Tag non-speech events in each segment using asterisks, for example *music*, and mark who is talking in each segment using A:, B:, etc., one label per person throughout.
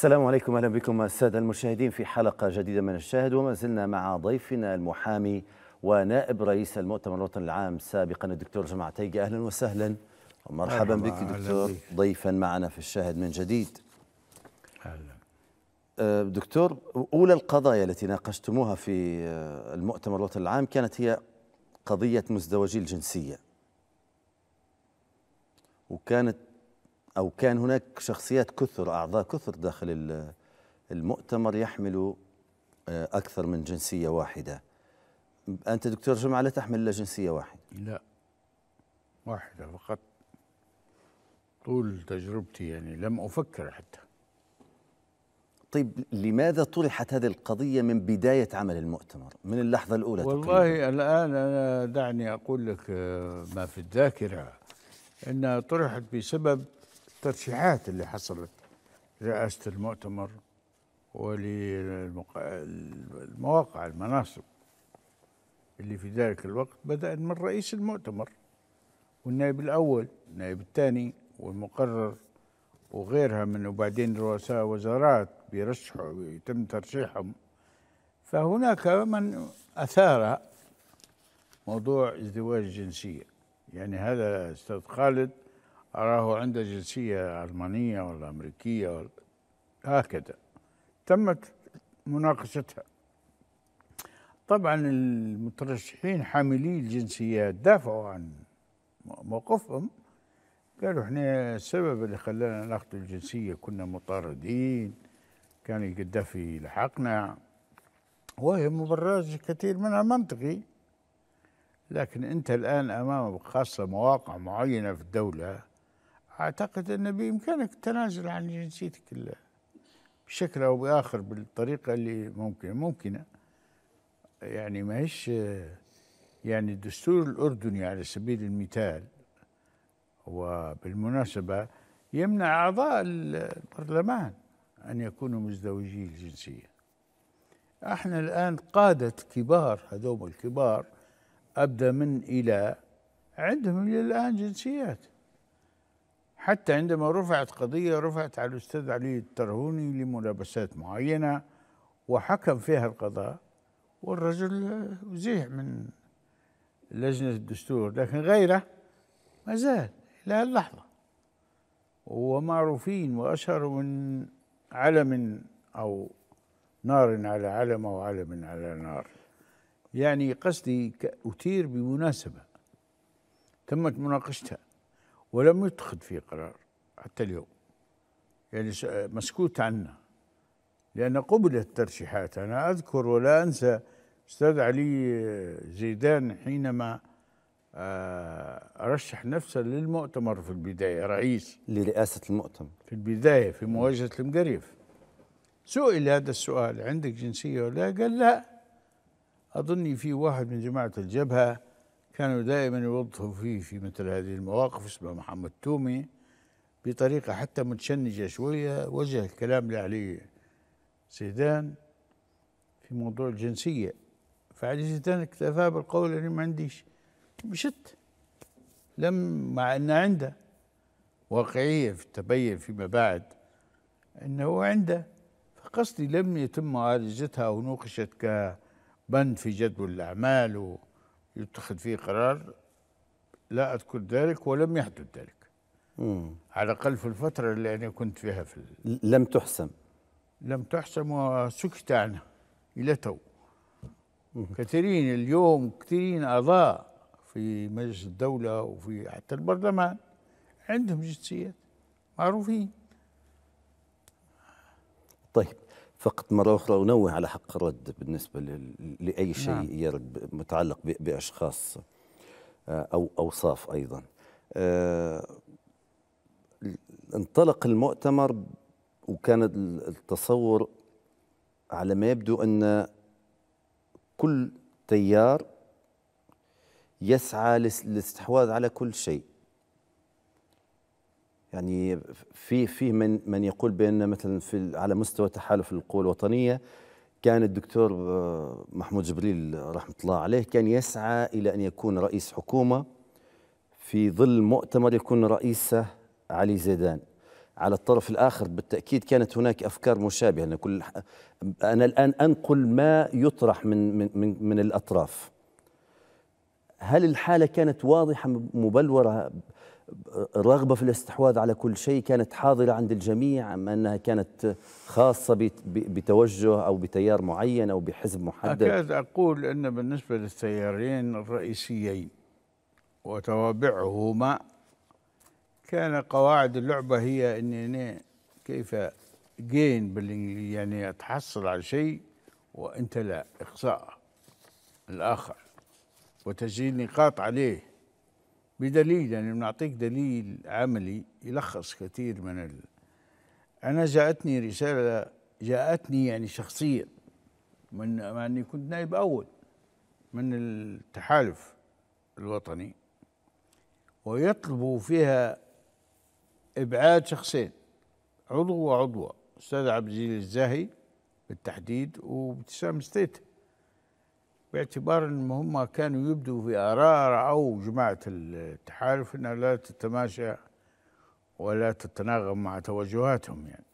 A: السلام عليكم اهلا بكم الساده المشاهدين في حلقه جديده من الشاهد وما زلنا مع ضيفنا المحامي ونائب رئيس المؤتمر الوطني العام سابقا الدكتور جمع تيجي اهلا وسهلا ومرحبا بك دكتور ضيفا معنا في الشاهد من جديد أهلا. أه، دكتور اولى القضايا التي ناقشتموها في أه، المؤتمر الوطني العام كانت هي قضيه مزدوجي الجنسيه وكانت أو كان هناك شخصيات كثر أعضاء كثر داخل المؤتمر يحملوا آه، أكثر من جنسية واحدة أنت دكتور جمعة لا تحمل إلا جنسية واحدة لا
B: واحدة فقط
A: طول تجربتي يعني لم أفكر حتى طيب لماذا طرحت هذه القضية من بداية عمل المؤتمر من اللحظة الأولى والله تقريبا؟
B: الآن أنا دعني أقول لك آه، ما في الذاكرة أنها طرحت بسبب الترشيحات اللي حصلت رئاسة المؤتمر وللمواقع المناصب اللي في ذلك الوقت بدأ من رئيس المؤتمر والنائب الأول النائب الثاني والمقرر وغيرها من وبعدين رؤساء وزارات بيرشحوا يتم ترشيحهم فهناك من أثار موضوع ازدواج الجنسية يعني هذا أستاذ خالد أراه عنده جنسية ألمانية ولا أمريكية ولا هكذا تمت مناقشتها طبعا المترشحين حاملي الجنسيات دافعوا عن موقفهم قالوا احنا السبب اللي خلانا ناخذ الجنسية كنا مطاردين كان القدافي لحقنا وهي مبررات كثير منها منطقي لكن انت الان امام خاصة مواقع معينة في الدولة أعتقد أن بإمكانك التنازل عن جنسيتك بشكل أو بآخر بالطريقة اللي ممكنة ممكنة يعني ما هيش يعني الدستور الأردني على سبيل المثال وبالمناسبة يمنع أعضاء البرلمان أن يكونوا مزدوجي الجنسية احنا الآن قادة كبار هذوم الكبار أبدأ من إلى عندهم إلى الآن جنسيات حتى عندما رفعت قضية رفعت على الأستاذ علي الترهوني لملابسات معينة وحكم فيها القضاء والرجل زيح من لجنة الدستور لكن غيره ما زال إلى اللحظة ومعروفين وأشهر من علم أو نار على علم أو علم على نار يعني قصدي أثير بمناسبة تمت مناقشتها ولم يتخذ فيه قرار حتى اليوم يعني مسكوت عنه لأن قبلت الترشيحات أنا أذكر ولا أنسى أستاذ علي زيدان حينما أرشح آه، نفسه للمؤتمر في البداية رئيس لرئاسة المؤتمر في البداية في مواجهة المقريف سئل هذا السؤال عندك جنسية ولا قال لا أظني في واحد من جماعة الجبهة كانوا دائما يوظفوا فيه في مثل هذه المواقف اسمه محمد تومي بطريقة حتى متشنجة شوية وجه الكلام لعلي سيدان في موضوع الجنسية فعلي سيدان اكتفى بالقول أني ما عنديش مشت لم مع أن عنده واقعية في تبين فيما بعد أنه عنده فقصدي لم يتم معالجتها ونوقشت كبند في جدول الأعمال و يتخذ فيه قرار لا أذكر ذلك ولم يحدث ذلك مم. على الأقل في الفترة اللي أنا كنت فيها في
A: لم تحسم
B: لم تحسم
A: وسكت
B: عنها إلى تو كثيرين اليوم كثيرين أعضاء في مجلس الدولة وفي حتى البرلمان عندهم جنسيات معروفين
A: طيب فقط مرة أخرى أنوه على حق الرد بالنسبة لأي شيء نعم. يرد متعلق بأشخاص آه، أو أوصاف أيضا آه، انطلق المؤتمر وكان التصور على ما يبدو أن كل تيار يسعى للاستحواذ على كل شيء يعني في في من من يقول بان مثلا في على مستوى تحالف القوى الوطنيه كان الدكتور آه، محمود جبريل رحمه الله عليه كان يسعى الى ان يكون رئيس حكومه في ظل مؤتمر يكون رئيسه علي زيدان على الطرف الاخر بالتاكيد كانت هناك افكار مشابهه أنا كل انا الان انقل ما يطرح من من من, من الاطراف هل الحاله كانت واضحه مبلوره الرغبة في الاستحواذ على كل شيء كانت حاضرة عند الجميع أما أنها كانت خاصة بتوجه أو بتيار معين أو بحزب محدد أكاد
B: أقول أن بالنسبة للتيارين الرئيسيين وتوابعهما كان قواعد اللعبة هي أني يعني أنا كيف جين بالإنجليزي يعني تحصل على شيء وأنت لا إخصاء الآخر وتسجيل نقاط عليه بدليل يعني بنعطيك دليل عملي يلخص كثير من ال... انا جاءتني رساله جاءتني يعني شخصيا من مع اني كنت نائب اول من التحالف الوطني ويطلبوا فيها ابعاد شخصين عضو وعضوة استاذ عبد الجليل الزاهي بالتحديد وابتسام ستيت باعتبار ان هم كانوا يبدوا في اراء او جماعه التحالف انها لا تتماشى ولا تتناغم مع توجهاتهم يعني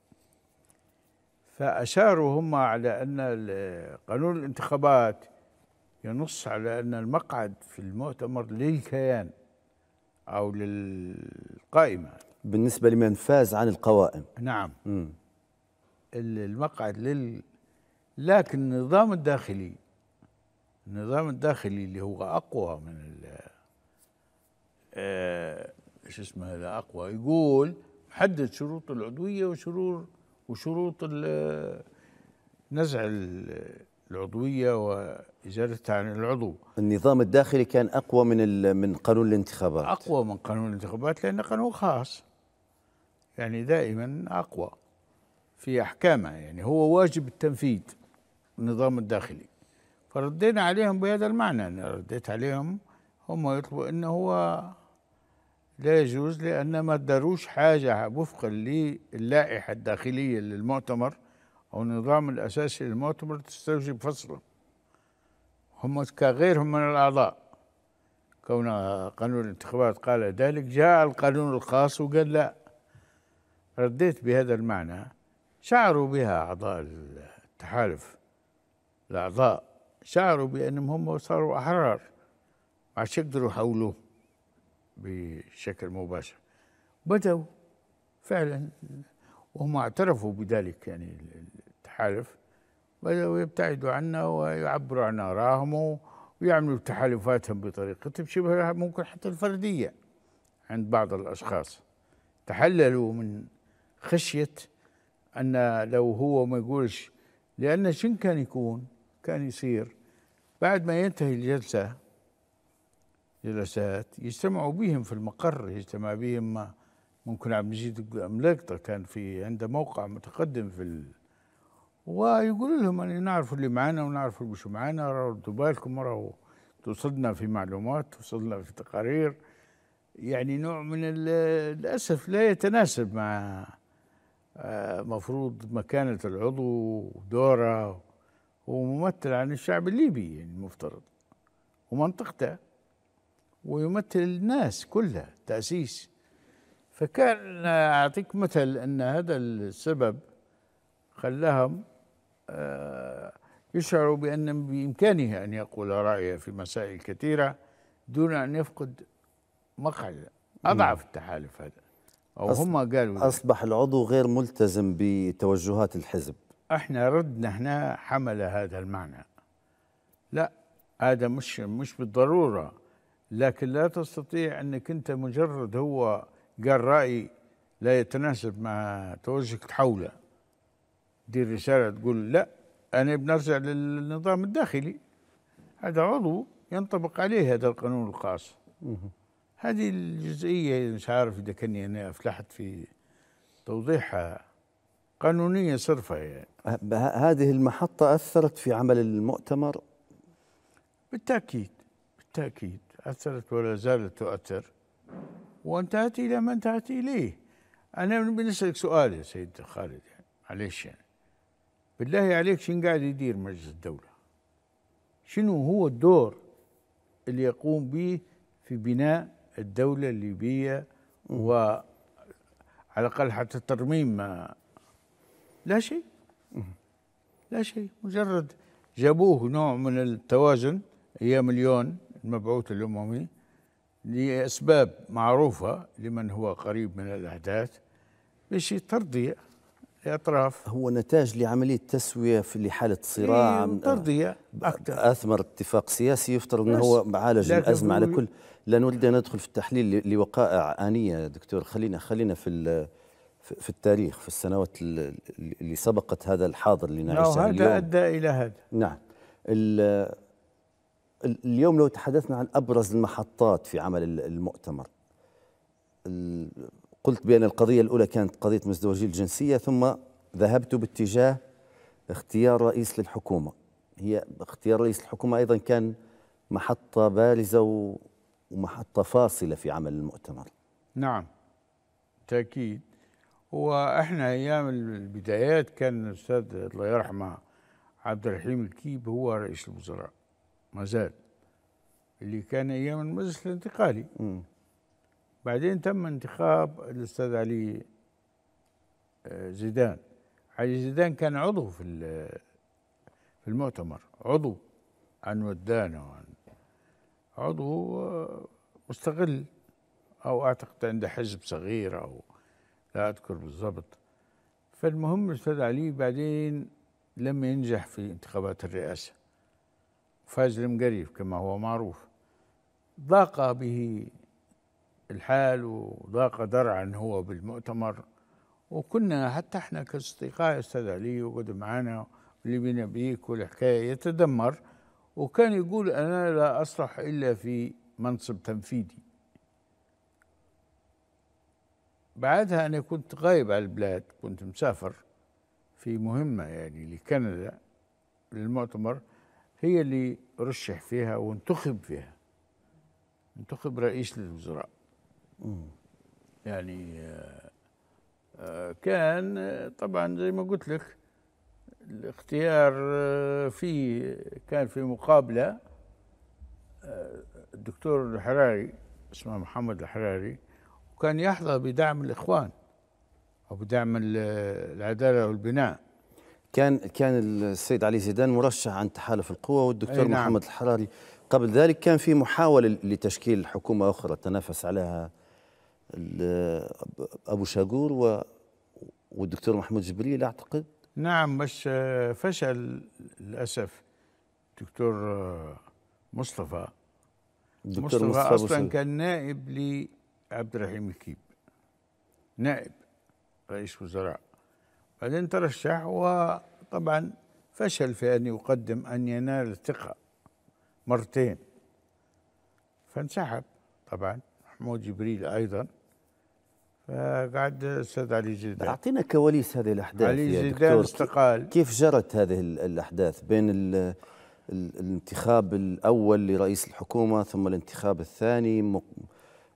B: فاشاروا هم على ان قانون الانتخابات ينص على ان المقعد في المؤتمر للكيان او للقائمه
A: بالنسبه لمن فاز عن القوائم
B: نعم م. المقعد لل لكن النظام الداخلي النظام الداخلي اللي هو اقوى من ال آه، شو اسمه هذا اقوى يقول حدد شروط العضويه وشروط وشروط نزع العضويه وازالتها عن العضو
A: النظام الداخلي كان اقوى من من قانون الانتخابات
B: اقوى من قانون الانتخابات لانه قانون خاص يعني دائما اقوى في احكامه يعني هو واجب التنفيذ النظام الداخلي فردينا عليهم بهذا المعنى أنا رديت عليهم هم يطلبوا أنه هو لا يجوز لأن ما داروش حاجة وفقا للائحة الداخلية للمؤتمر أو النظام الأساسي للمؤتمر تستوجب فصله هم كغيرهم من الأعضاء كون قانون الانتخابات قال ذلك جاء القانون الخاص وقال لا رديت بهذا المعنى شعروا بها أعضاء التحالف الأعضاء شعروا بأنهم هم صاروا أحرار ما عادش يقدروا يحولوه بشكل مباشر بدأوا فعلا وهم اعترفوا بذلك يعني التحالف بدأوا يبتعدوا عنا ويعبروا عن آرائهم ويعملوا تحالفاتهم بطريقتهم شبه ممكن حتى الفردية عند بعض الأشخاص تحللوا من خشية أن لو هو ما يقولش لأن شن كان يكون كان يصير بعد ما ينتهي الجلسة جلسات يجتمعوا بهم في المقر يجتمع بهم ممكن عبد المجيد ملقطة كان في عنده موقع متقدم في ال... ويقول لهم أن نعرف اللي معانا ونعرف اللي مش معانا ردوا بالكم راهو توصلنا في معلومات توصلنا في تقارير يعني نوع من الأسف لا يتناسب مع آه، مفروض مكانة العضو ودوره وممثل عن الشعب الليبي يعني المفترض ومنطقته ويمثل الناس كلها تأسيس فكان أعطيك مثل أن هذا السبب خلاهم آه، يشعروا بأن بإمكانه أن يقول رأيه في مسائل كثيرة دون أن يفقد مقعده أضعف التحالف هذا
A: أو هم قالوا أصبح العضو غير ملتزم بتوجهات الحزب
B: احنا ردنا هنا حمل هذا المعنى لا هذا مش مش بالضروره لكن لا تستطيع انك انت مجرد هو قال راي لا يتناسب مع توجهك تحوله دي رساله تقول لا انا بنرجع للنظام الداخلي هذا عضو ينطبق عليه هذا القانون الخاص هذه الجزئيه مش عارف اذا كاني انا افلحت في توضيحها قانونيه صرفه يعني هذه المحطة أثرت في عمل المؤتمر بالتأكيد بالتأكيد أثرت ولا زالت تؤثر وانتهت إلى ما انتهت إليه أنا بنسألك سؤال يا سيد خالد يعني معلش يعني بالله عليك شنو قاعد يدير مجلس الدولة شنو هو الدور اللي يقوم به في بناء الدولة الليبية و على الأقل حتى ترميم ما لا شيء لا شيء مجرد جابوه نوع من التوازن ايام اليون المبعوث الاممي لاسباب معروفه لمن هو قريب من الاحداث باش ترضي
A: الاطراف هو نتاج لعمليه تسويه في لحاله صراع إيه، ترضيه اكثر اثمر اتفاق سياسي يفترض انه هو معالج الازمه على كل لا نريد ان ندخل في التحليل لوقائع انيه دكتور خلينا خلينا في في التاريخ في السنوات اللي سبقت هذا الحاضر اللي نعيشه نعم، اليوم هذا أدى إلى هذا نعم اليوم لو تحدثنا عن أبرز المحطات في عمل المؤتمر قلت بأن القضية الأولى كانت قضية مزدوجي الجنسية ثم ذهبت باتجاه اختيار رئيس للحكومة هي اختيار رئيس الحكومة أيضا كان محطة بارزة ومحطة فاصلة في عمل المؤتمر
B: نعم تأكيد احنا ايام البدايات كان الاستاذ الله يرحمه عبد الرحيم الكيب هو رئيس الوزراء ما زال اللي كان ايام المجلس الانتقالي م. بعدين تم انتخاب الاستاذ علي آه، زيدان علي زيدان كان عضو في في المؤتمر عضو عن ودانا وعن عضو آه، مستقل او اعتقد عنده حزب صغير او لا اذكر بالضبط فالمهم الاستاذ علي بعدين لم ينجح في انتخابات الرئاسه فاز المقريف كما هو معروف ضاق به الحال وضاق درعا هو بالمؤتمر وكنا حتى احنا كاصدقاء استاذ علي وقعد معنا اللي بينا بيك والحكايه يتدمر وكان يقول انا لا اصلح الا في منصب تنفيذي بعدها أنا كنت غايب على البلاد كنت مسافر في مهمة يعني لكندا للمؤتمر هي اللي رشح فيها وانتخب فيها انتخب رئيس للوزراء يعني كان طبعا زي ما قلت لك الاختيار فيه كان في مقابله الدكتور الحراري اسمه محمد الحراري وكان يحظى بدعم الإخوان
A: وبدعم العدالة والبناء كان كان السيد علي زيدان مرشح عن تحالف القوى والدكتور نعم. محمد الحراري قبل ذلك كان في محاولة لتشكيل حكومة أخرى تنافس عليها أبو شاقور و والدكتور محمود جبريل أعتقد
B: نعم بس فشل للأسف الدكتور مصطفى
A: الدكتور مصطفى, مصطفى أصلا كان
B: نائب عبد الرحيم الكيب نائب رئيس وزراء بعدين ترشح وطبعا فشل في أن يقدم أن ينال الثقة مرتين فانسحب طبعا محمود جبريل أيضا فقعد الاستاذ
A: علي زيدان اعطينا كواليس هذه الاحداث علي زيدان استقال كيف جرت هذه الاحداث بين ال الانتخاب الاول لرئيس الحكومه ثم الانتخاب الثاني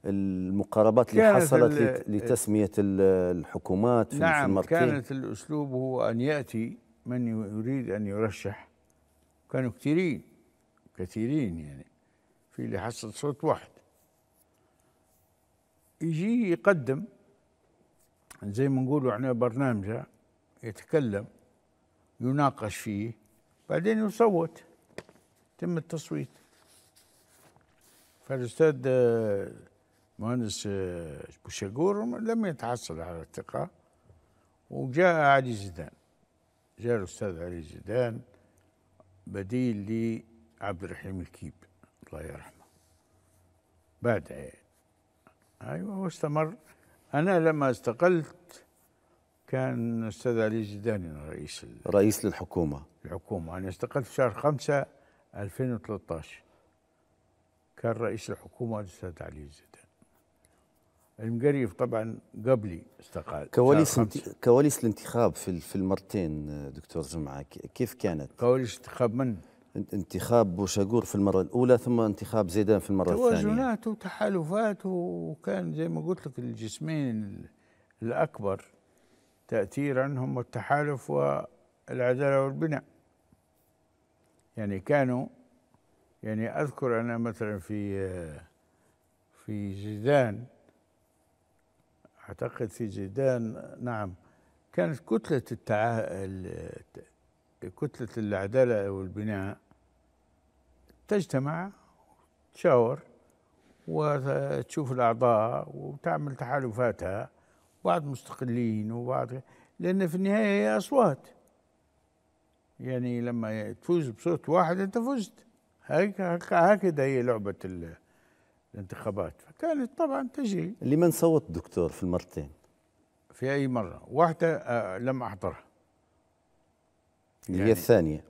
A: المقاربات اللي حصلت لتسمية الحكومات في نعم كانت
B: الأسلوب هو أن يأتي من يريد أن يرشح كانوا كثيرين كثيرين يعني في اللي حصل صوت واحد يجي يقدم زي ما نقولوا احنا برنامجه يتكلم يناقش فيه بعدين يصوت تم التصويت فالاستاذ المهندس آه، بوشاجور لم يتحصل على الثقة وجاء علي زيدان جاء الأستاذ علي زيدان بديل لعبد الرحيم الكيب الله يرحمه بعد أيوة واستمر أنا لما استقلت كان الأستاذ علي زيدان رئيس
A: رئيس للحكومة
B: الحكومة أنا استقلت في شهر 5 2013 كان رئيس الحكومة الأستاذ علي زيدان المقريف طبعا قبلي استقال كواليس
A: كواليس الانتخاب في في المرتين دكتور جمعه كيف كانت؟ كواليس انتخاب من؟ انتخاب بوشاقور في المره الاولى ثم انتخاب زيدان في المره الثانيه
B: توازنات وتحالفات وكان زي ما قلت لك الجسمين الاكبر تاثيرا هم التحالف والعداله والبناء يعني كانوا يعني اذكر انا مثلا في آه، في زيدان أعتقد في زيدان نعم كانت كتلة التعا كتلة العدالة والبناء تجتمع تشاور وتشوف الأعضاء وتعمل تحالفاتها بعض مستقلين وبعض لأن في النهاية هي أصوات يعني لما تفوز بصوت واحد أنت فزت هكذا هي لعبة
A: الانتخابات
B: فكانت طبعا تجي
A: لمن صوت دكتور في المرتين؟ في أي مرة واحدة
B: آه لم أحضرها
A: اللي يعني هي الثانية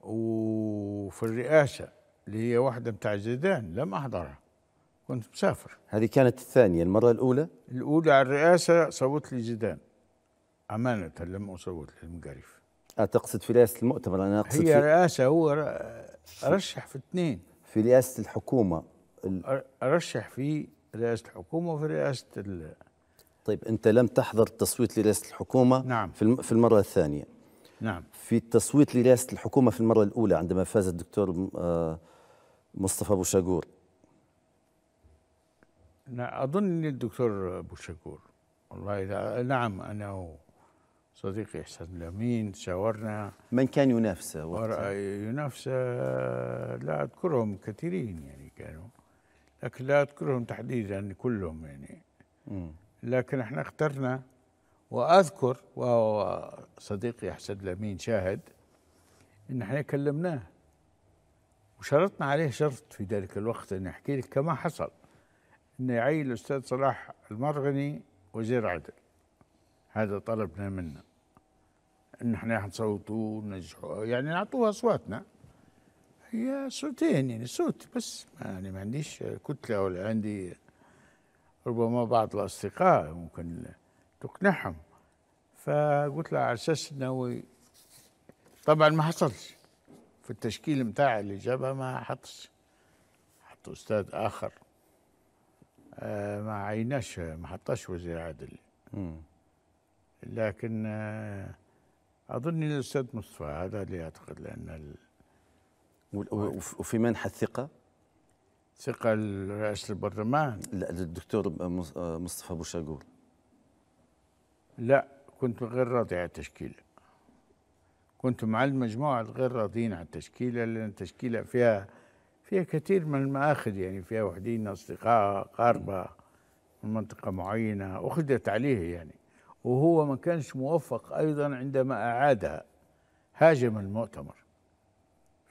B: وفي الرئاسة اللي هي واحدة بتاع زيدان لم أحضرها كنت مسافر
A: هذه كانت الثانية المرة الأولى؟
B: الأولى على الرئاسة صوت لي زيدان أمانة لم أصوت للمقارف
A: آه تقصد في رئاسة المؤتمر أنا أقصد هي رئاسة
B: هو رشح في
A: اثنين في رئاسة الحكومة
B: ارشح في رئاسه الحكومه وفي رئاسه ال
A: طيب انت لم تحضر التصويت لرئاسه الحكومه نعم. في في المره الثانيه نعم في التصويت لرئاسه الحكومه في المره الاولى عندما فاز الدكتور آه، مصطفى بوشاغور
B: اظن الدكتور بوشاغور والله نعم انا صديقي احسان الامين شاورنا من
A: كان ينافسه
B: ينافسه آه، لا اذكرهم كثيرين يعني كانوا لكن لا أذكرهم تحديدا كلهم يعني م. لكن احنا اخترنا وأذكر وصديقي احسد لمين شاهد إن احنا كلمناه وشرطنا عليه شرط في ذلك الوقت أن يحكي لك كما حصل أن يعين الأستاذ صلاح المرغني وزير عدل هذا طلبنا منه ان احنا نصوتوا وننجحوا يعني نعطوه اصواتنا يا صوتين يعني صوت بس يعني ما عنديش كتلة ولا عندي ربما بعض الأصدقاء ممكن تقنعهم فقلت له على أساس أنه طبعا ما حصلش في التشكيل بتاع اللي جابها ما حطش حط أستاذ آخر آه ما عيناش ما حطاش وزير عدل لكن آه أظن الأستاذ مصطفى هذا اللي أعتقد
A: لأن وفي منح الثقه ثقه لرئاسه البرلمان لا للدكتور آه، مصطفى بوشاقول
B: لا كنت غير راضي على التشكيله كنت مع المجموعه الغير راضيين على التشكيله لان التشكيله فيها فيها كثير من المآخذ يعني فيها وحدين أصدقاء قاربة من منطقة معينة أخذت عليه يعني وهو ما كانش موفق أيضا عندما أعادها هاجم المؤتمر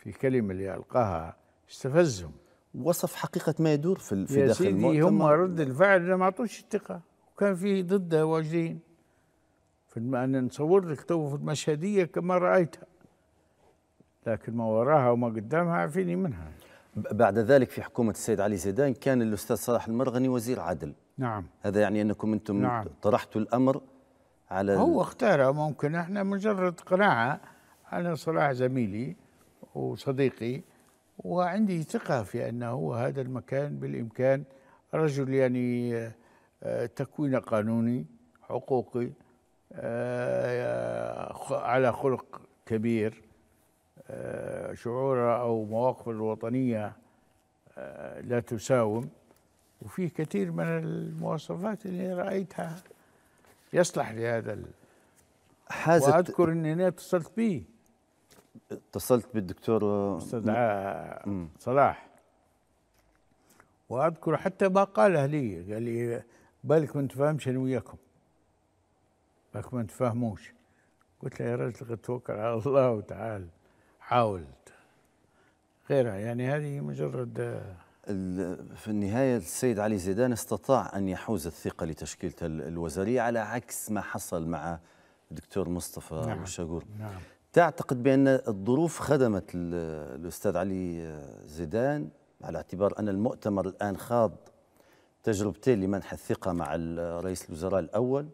B: في الكلمة اللي ألقاها استفزهم وصف حقيقة ما يدور في في داخل سيدي هم رد الفعل ما أعطوش الثقة وكان في ضده واجدين في أن أنا نصور لك تو في المشهدية كما رأيتها
A: لكن ما وراها وما قدامها عفيني منها بعد ذلك في حكومة السيد علي زيدان كان الأستاذ صلاح المرغني وزير عدل نعم هذا يعني أنكم أنتم نعم. طرحتوا الأمر على هو اختاره ممكن احنا مجرد قناعة أنا صلاح زميلي
B: وصديقي وعندي ثقة في أنه هذا المكان بالإمكان رجل يعني آه، تكوين قانوني حقوقي آه، على خلق كبير آه، شعوره أو مواقفه الوطنية لا تساوم وفي كثير من المواصفات اللي رأيتها يصلح لهذا حازت وأذكر
A: أني أنا اتصلت به اتصلت بالدكتور استاذ
B: صلاح واذكر حتى ما قالها لي قال لي بالك ما نتفاهمش انا وياكم بالك ما نتفاهموش قلت له يا رجل توكل على الله وتعال حاول غيرها يعني هذه مجرد
A: في النهاية السيد علي زيدان استطاع أن يحوز الثقة لتشكيلته الوزارية على عكس ما حصل مع الدكتور مصطفى نعم الشاقور نعم تعتقد بأن الظروف خدمت الأستاذ علي زيدان على اعتبار أن المؤتمر الآن خاض تجربتين لمنح الثقة مع رئيس الوزراء الأول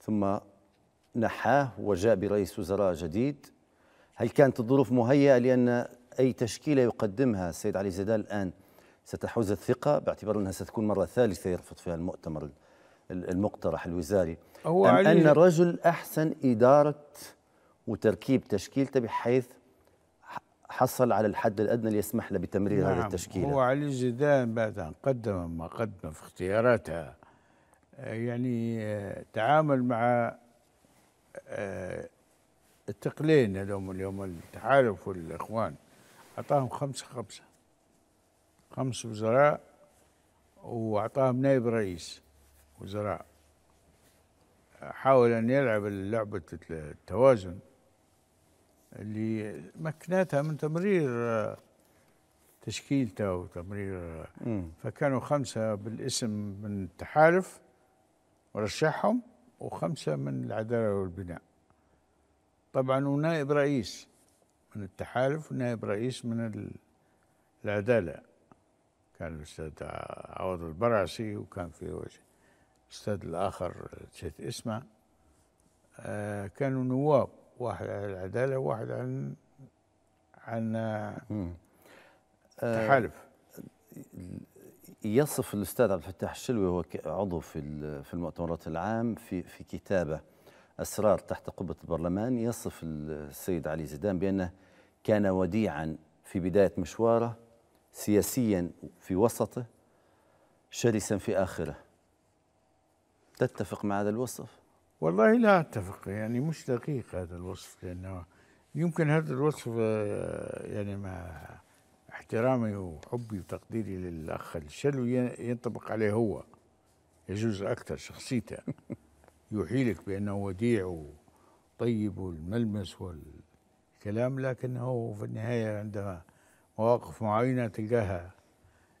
A: ثم نحاه وجاء برئيس وزراء جديد هل كانت الظروف مهيئة لأن أي تشكيلة يقدمها السيد علي زيدان الآن ستحوز الثقة باعتبار أنها ستكون مرة ثالثة يرفض فيها المؤتمر المقترح الوزاري هو أم علي أن الرجل أحسن إدارة وتركيب تشكيلته بحيث حصل على الحد الادنى اللي يسمح له بتمرير نعم هذه التشكيله هو
B: علي زيدان بعد ان قدم ما قدم في اختياراتها يعني آه، تعامل مع آه، الثقلين هذوم اليوم التحالف والاخوان اعطاهم خمسه خمسه خمس وزراء واعطاهم نائب رئيس وزراء حاول ان يلعب لعبه التوازن اللي مكنتها من تمرير آه، تشكيلته وتمرير آه، فكانوا خمسة بالاسم من التحالف ورشحهم وخمسة من العدالة والبناء طبعا ونائب رئيس من التحالف ونائب رئيس من العدالة كان الأستاذ عوض البرعسي وكان في الأستاذ الآخر نسيت آه، اسمه كانوا نواب واحد عن العداله وواحد عن عن التحالف
A: آه، يصف الاستاذ عبد الفتاح الشلوي هو عضو في في المؤتمرات العام في في كتابه اسرار تحت قبه البرلمان يصف السيد علي زيدان بانه كان وديعا في بدايه مشواره سياسيا في وسطه شرسا في اخره تتفق مع هذا الوصف
B: والله لا أتفق يعني مش دقيق هذا الوصف لأنه يمكن هذا الوصف آه، يعني مع احترامي وحبي وتقديري للأخ الشلو ينطبق عليه هو يجوز أكثر شخصيته *laughs* يوحيلك بأنه وديع وطيب والملمس والكلام لكنه في النهاية عندما مواقف معينة تلقاها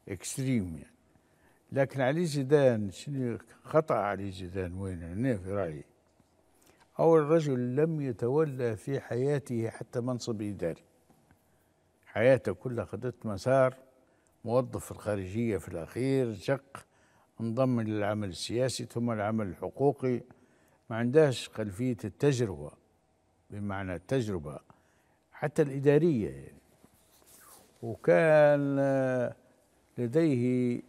B: اكستريم يعني لكن علي زيدان شنو خطأ علي زيدان وين هنا في رأيي أول رجل لم يتولى في حياته حتى منصب إداري حياته كلها خدت مسار موظف في الخارجية في الأخير شق انضم للعمل السياسي ثم العمل الحقوقي ما عندهاش خلفية التجربة بمعنى التجربة حتى الإدارية يعني وكان آه، لديه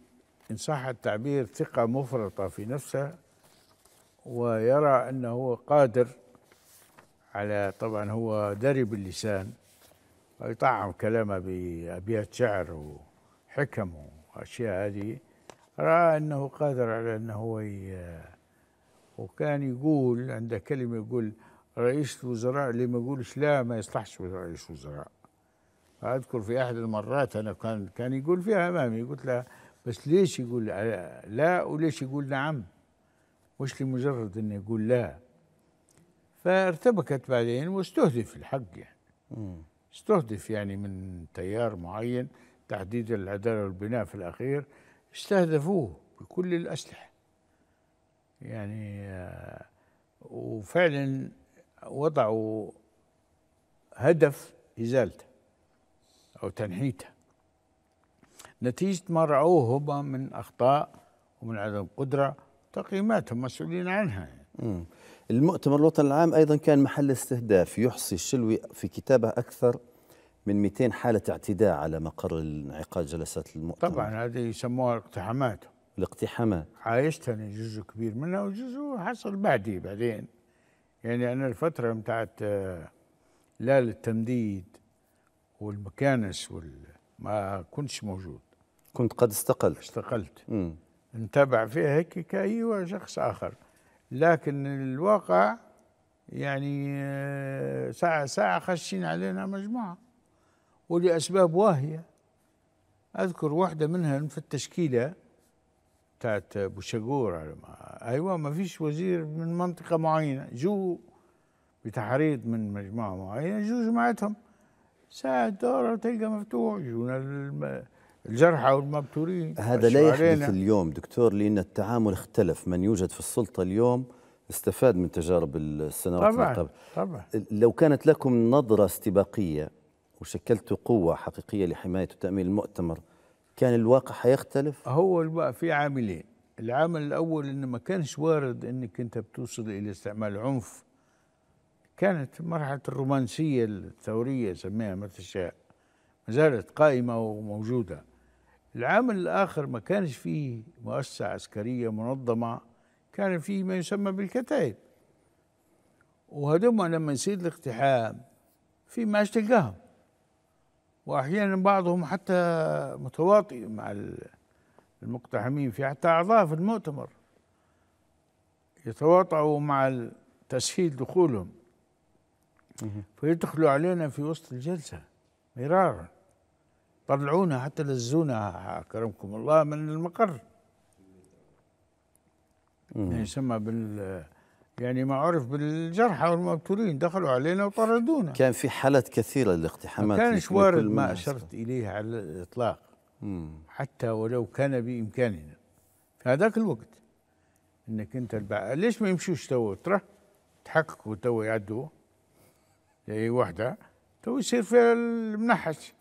B: إن صح التعبير ثقة مفرطة في نفسه ويرى أنه قادر على طبعا هو دري باللسان ويطعم كلامه بأبيات شعر وحكم وأشياء هذه رأى أنه قادر على أنه هو وكان يقول عنده كلمة يقول رئيس الوزراء اللي ما يقولش لا ما يصلحش رئيس وزراء أذكر في أحد المرات أنا كان كان يقول فيها أمامي قلت له بس ليش يقول لا وليش يقول نعم مش لمجرد انه يقول لا فارتبكت بعدين واستهدف الحق يعني مم. استهدف يعني من تيار معين تحديد العداله والبناء في الاخير استهدفوه بكل الاسلحه يعني آه، وفعلا وضعوا هدف ازالته او تنحيته نتيجة ما رعوه هما من أخطاء ومن عدم قدرة تقييماتهم مسؤولين عنها
A: يعني. المؤتمر الوطني العام أيضا كان محل استهداف يحصي الشلوي في كتابه أكثر من 200 حالة اعتداء على مقر انعقاد جلسات المؤتمر طبعا
B: هذه يسموها الاقتحامات
A: الاقتحامات
B: عايشت أنا جزء كبير منها وجزء حصل بعدي بعدين يعني أنا الفترة بتاعت لا آه، للتمديد والمكانس وال... ما كنتش موجود كنت قد استقلت استقلت مم. نتابع فيها هيك كأي شخص آخر لكن الواقع يعني آه، ساعة ساعة خشين علينا مجموعة ولأسباب واهية أذكر واحدة منهم في التشكيلة بتاعت بوشاقور أيوة ما فيش وزير من منطقة معينة جو بتحريض من مجموعة معينة جو جماعتهم ساعة دورة تلقى مفتوح جونا الجرحى والمبتورين هذا لا يحدث
A: اليوم دكتور لأن التعامل اختلف من يوجد في السلطة اليوم استفاد من تجارب السنوات طبعا قبل طبعا لو كانت لكم نظرة استباقية وشكلت قوة حقيقية لحماية وتأمين المؤتمر كان الواقع حيختلف؟
B: هو الواقع في عاملين العامل الأول أنه ما كانش وارد أنك أنت بتوصل إلى استعمال عنف كانت مرحلة الرومانسية الثورية سميها ما تشاء ما زالت قائمة وموجودة العام الآخر ما كانش فيه مؤسسة عسكرية منظمة كان فيه ما يسمى بالكتائب وهدم لما يصير الاقتحام في ما تلقاهم وأحيانا بعضهم حتى متواطئ مع المقتحمين في حتى أعضاء في المؤتمر يتواطؤوا مع تسهيل دخولهم فيدخلوا علينا في وسط الجلسة مرارا طلعونا حتى لزونا اكرمكم الله من المقر يعني يسمى بال يعني ما عرف بالجرحى والمبتولين دخلوا علينا وطردونا
A: كان في حالات كثيره للاقتحامات ما كانش وارد ما اشرت
B: اليه على الاطلاق مم. حتى ولو كان بامكاننا في هذاك الوقت انك انت البع... ليش ما يمشوش تو تروح تحققوا تو يعدوا اي وحده تو يصير فيها المنحش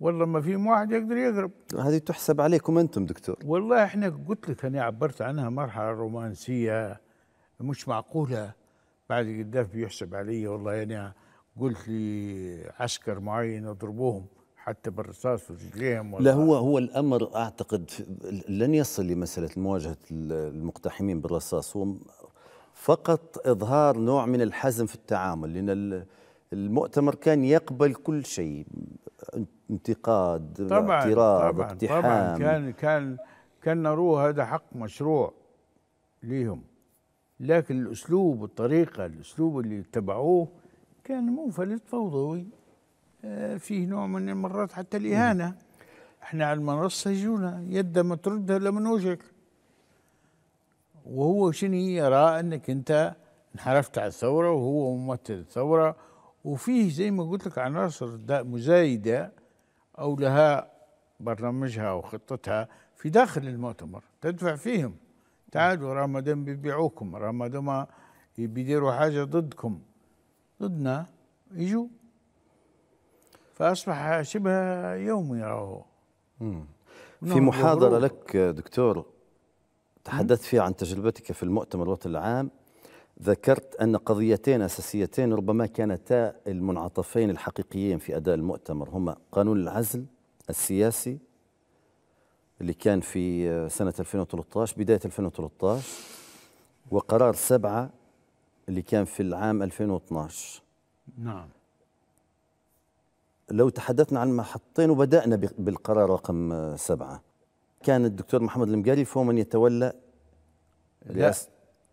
B: والله ما في واحد يقدر يقرب
A: هذه تحسب عليكم انتم دكتور
B: والله احنا قلت لك انا عبرت عنها مرحله رومانسيه مش معقوله بعد قداف بيحسب علي والله انا قلت لي عسكر معين اضربوهم حتى بالرصاص ورجليهم لا
A: هو هو الامر اعتقد لن يصل لمساله مواجهه المقتحمين بالرصاص هو فقط اظهار نوع من الحزم في التعامل لان المؤتمر كان يقبل كل شيء انتقاد طبعا اعتراض طبعا اقتحام طبعا كان
B: كان كان نروه هذا حق مشروع ليهم لكن الاسلوب والطريقه الاسلوب اللي اتبعوه كان منفلت فوضوي آه، فيه نوع من المرات حتى الاهانه احنا على المنصه يجونا يده ما تردها الا من وجهك وهو شنو يرى انك انت انحرفت على الثوره وهو ممثل الثوره وفيه زي ما قلت لك عناصر مزايده أو لها برنامجها أو خطتها في داخل المؤتمر تدفع فيهم تعالوا رمضان بيبيعوكم رمضان بيديروا حاجة ضدكم ضدنا يجوا فأصبح شبه يومي راهو في محاضرة
A: لك دكتور تحدثت فيها عن تجربتك في المؤتمر الوطني العام ذكرت أن قضيتين أساسيتين ربما كانتا المنعطفين الحقيقيين في أداء المؤتمر هما قانون العزل السياسي اللي كان في سنة 2013 بداية 2013 وقرار سبعة اللي كان في العام 2012 نعم لو تحدثنا عن محطتين وبدأنا بالقرار رقم سبعة كان الدكتور محمد المقاري هو من يتولى لا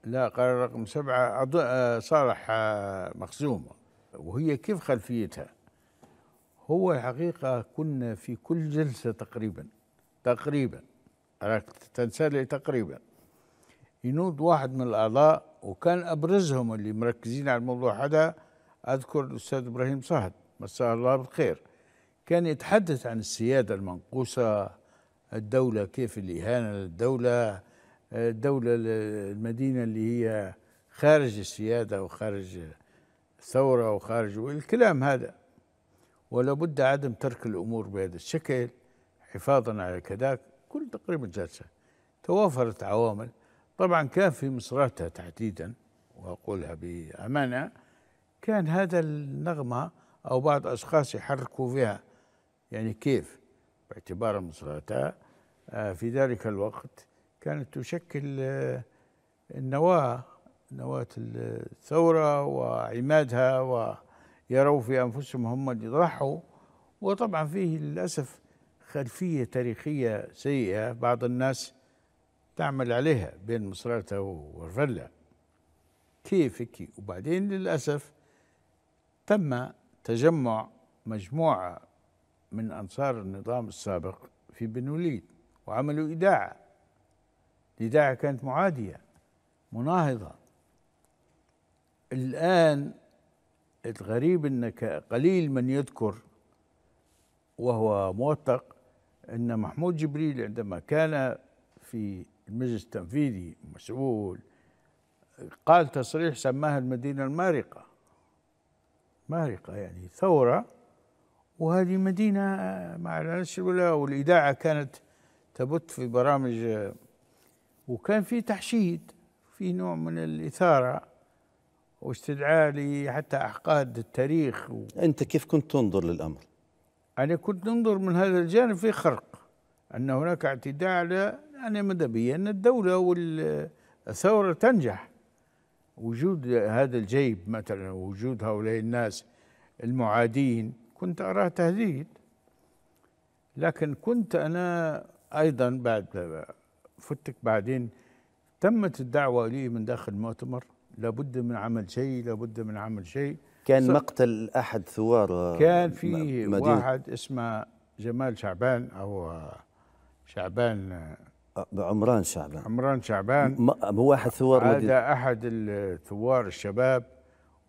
B: لا قرار رقم سبعة آه، صالح آه، مخزومة وهي كيف خلفيتها هو الحقيقة كنا في كل جلسة تقريبا تقريبا راك لي تقريبا ينوض واحد من الأعضاء وكان أبرزهم اللي مركزين على الموضوع هذا أذكر الأستاذ إبراهيم صهد مساء الله بالخير كان يتحدث عن السيادة المنقوصة الدولة كيف الإهانة للدولة الدولة المدينة اللي هي خارج السيادة وخارج الثورة وخارج الكلام هذا ولا بد عدم ترك الأمور بهذا الشكل حفاظا على كذا كل تقريبا جلسة توافرت عوامل طبعا كان في مصراتها تحديدا وأقولها بأمانة كان هذا النغمة أو بعض أشخاص يحركوا فيها يعني كيف باعتبار مصراتها آه، في ذلك الوقت كانت تشكل آه، النواة نواة الثورة وعمادها ويروا في أنفسهم هم اللي ضحوا وطبعا فيه للأسف خلفية تاريخية سيئة بعض الناس تعمل عليها بين مصراتة والفلة كيف كي وبعدين للأسف تم تجمع مجموعة من أنصار النظام السابق في بن وليد وعملوا إذاعة الإذاعة كانت معادية مناهضة الآن الغريب أنك قليل من يذكر وهو موثق أن محمود جبريل عندما كان في المجلس التنفيذي مسؤول قال تصريح سماها المدينة المارقة مارقة يعني ثورة وهذه مدينة ما أعلنتش ولا والإذاعة كانت تبث في برامج وكان في تحشيد في نوع من الإثارة واستدعاء حتى أحقاد التاريخ و... أنت كيف كنت تنظر للأمر؟ أنا كنت ننظر من هذا الجانب في خرق أن هناك اعتداء على أنا مدبي أن الدولة والثورة تنجح وجود هذا الجيب مثلا وجود هؤلاء الناس المعادين كنت أراه تهديد لكن كنت أنا أيضا بعد فتك بعدين تمت الدعوة لي من داخل المؤتمر لابد من عمل شيء لابد من عمل شيء كان
A: مقتل أحد ثوار آه، كان في واحد
B: اسمه جمال شعبان أو شعبان
A: آه، عمران شعبان عمران شعبان هو واحد ثوار هذا
B: أحد الثوار الشباب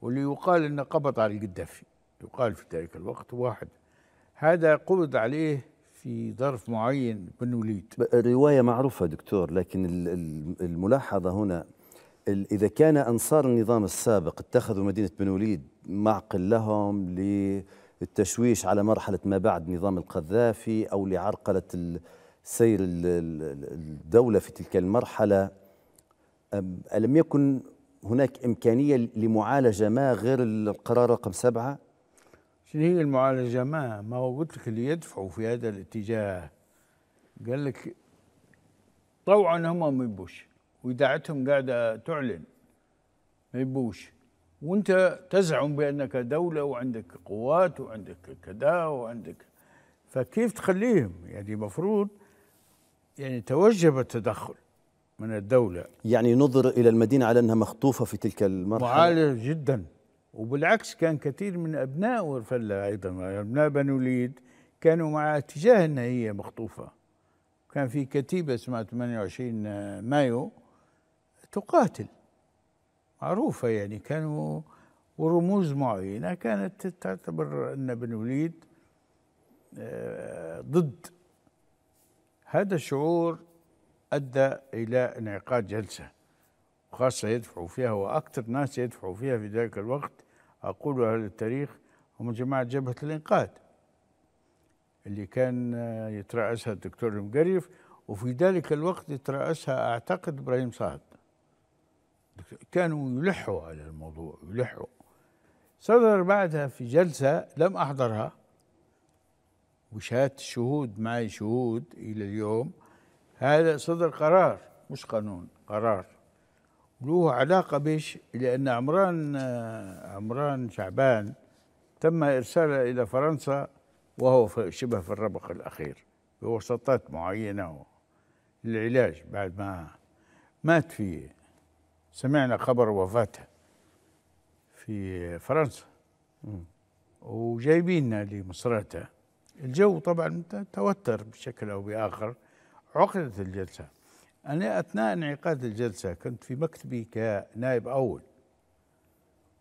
B: واللي يقال أنه قبض على القدافي يقال في ذلك الوقت واحد هذا قبض عليه في ظرف معين
A: بنوليد الرواية معروفة دكتور لكن الملاحظة هنا إذا كان أنصار النظام السابق اتخذوا مدينة بنوليد معقل لهم للتشويش على مرحلة ما بعد نظام القذافي أو لعرقلة سير الدولة في تلك المرحلة ألم يكن هناك إمكانية لمعالجة ما غير القرار رقم سبعة؟
B: شنو هي المعالجه ما ما هو قلت لك اللي يدفعوا في هذا الاتجاه قال لك طوعا هم ما يبوش واذاعتهم قاعده تعلن ما يبوش وانت تزعم بانك دوله وعندك قوات وعندك كذا وعندك فكيف تخليهم يعني المفروض يعني
A: توجب التدخل من الدوله يعني نظر الى المدينه على انها مخطوفه في تلك المرحله
B: معالج جدا وبالعكس كان كثير من أبناء ورفله أيضا أبناء بني وليد كانوا مع اتجاه أن هي مخطوفة كان في كتيبة اسمها 28 مايو تقاتل معروفة يعني كانوا ورموز معينة كانت تعتبر أن بن وليد آه، ضد هذا الشعور أدى إلى انعقاد جلسة خاصة يدفعوا فيها وأكثر ناس يدفعوا فيها في ذلك الوقت أقول أهل التاريخ هم جماعة جبهة الإنقاذ اللي كان يترأسها الدكتور المقريف وفي ذلك الوقت يترأسها أعتقد إبراهيم صاد كانوا يلحوا على الموضوع يلحوا صدر بعدها في جلسة لم أحضرها وشهادة الشهود معي شهود إلى اليوم هذا صدر قرار مش قانون قرار له علاقه بش لان عمران عمران شعبان تم ارساله الى فرنسا وهو في شبه في الربق الاخير بوسطات معينه للعلاج بعد ما مات في سمعنا خبر وفاته في فرنسا وجايبيننا لمصراته الجو طبعا توتر بشكل او باخر عقدت الجلسه أنا أثناء انعقاد الجلسة كنت في مكتبي كنائب أول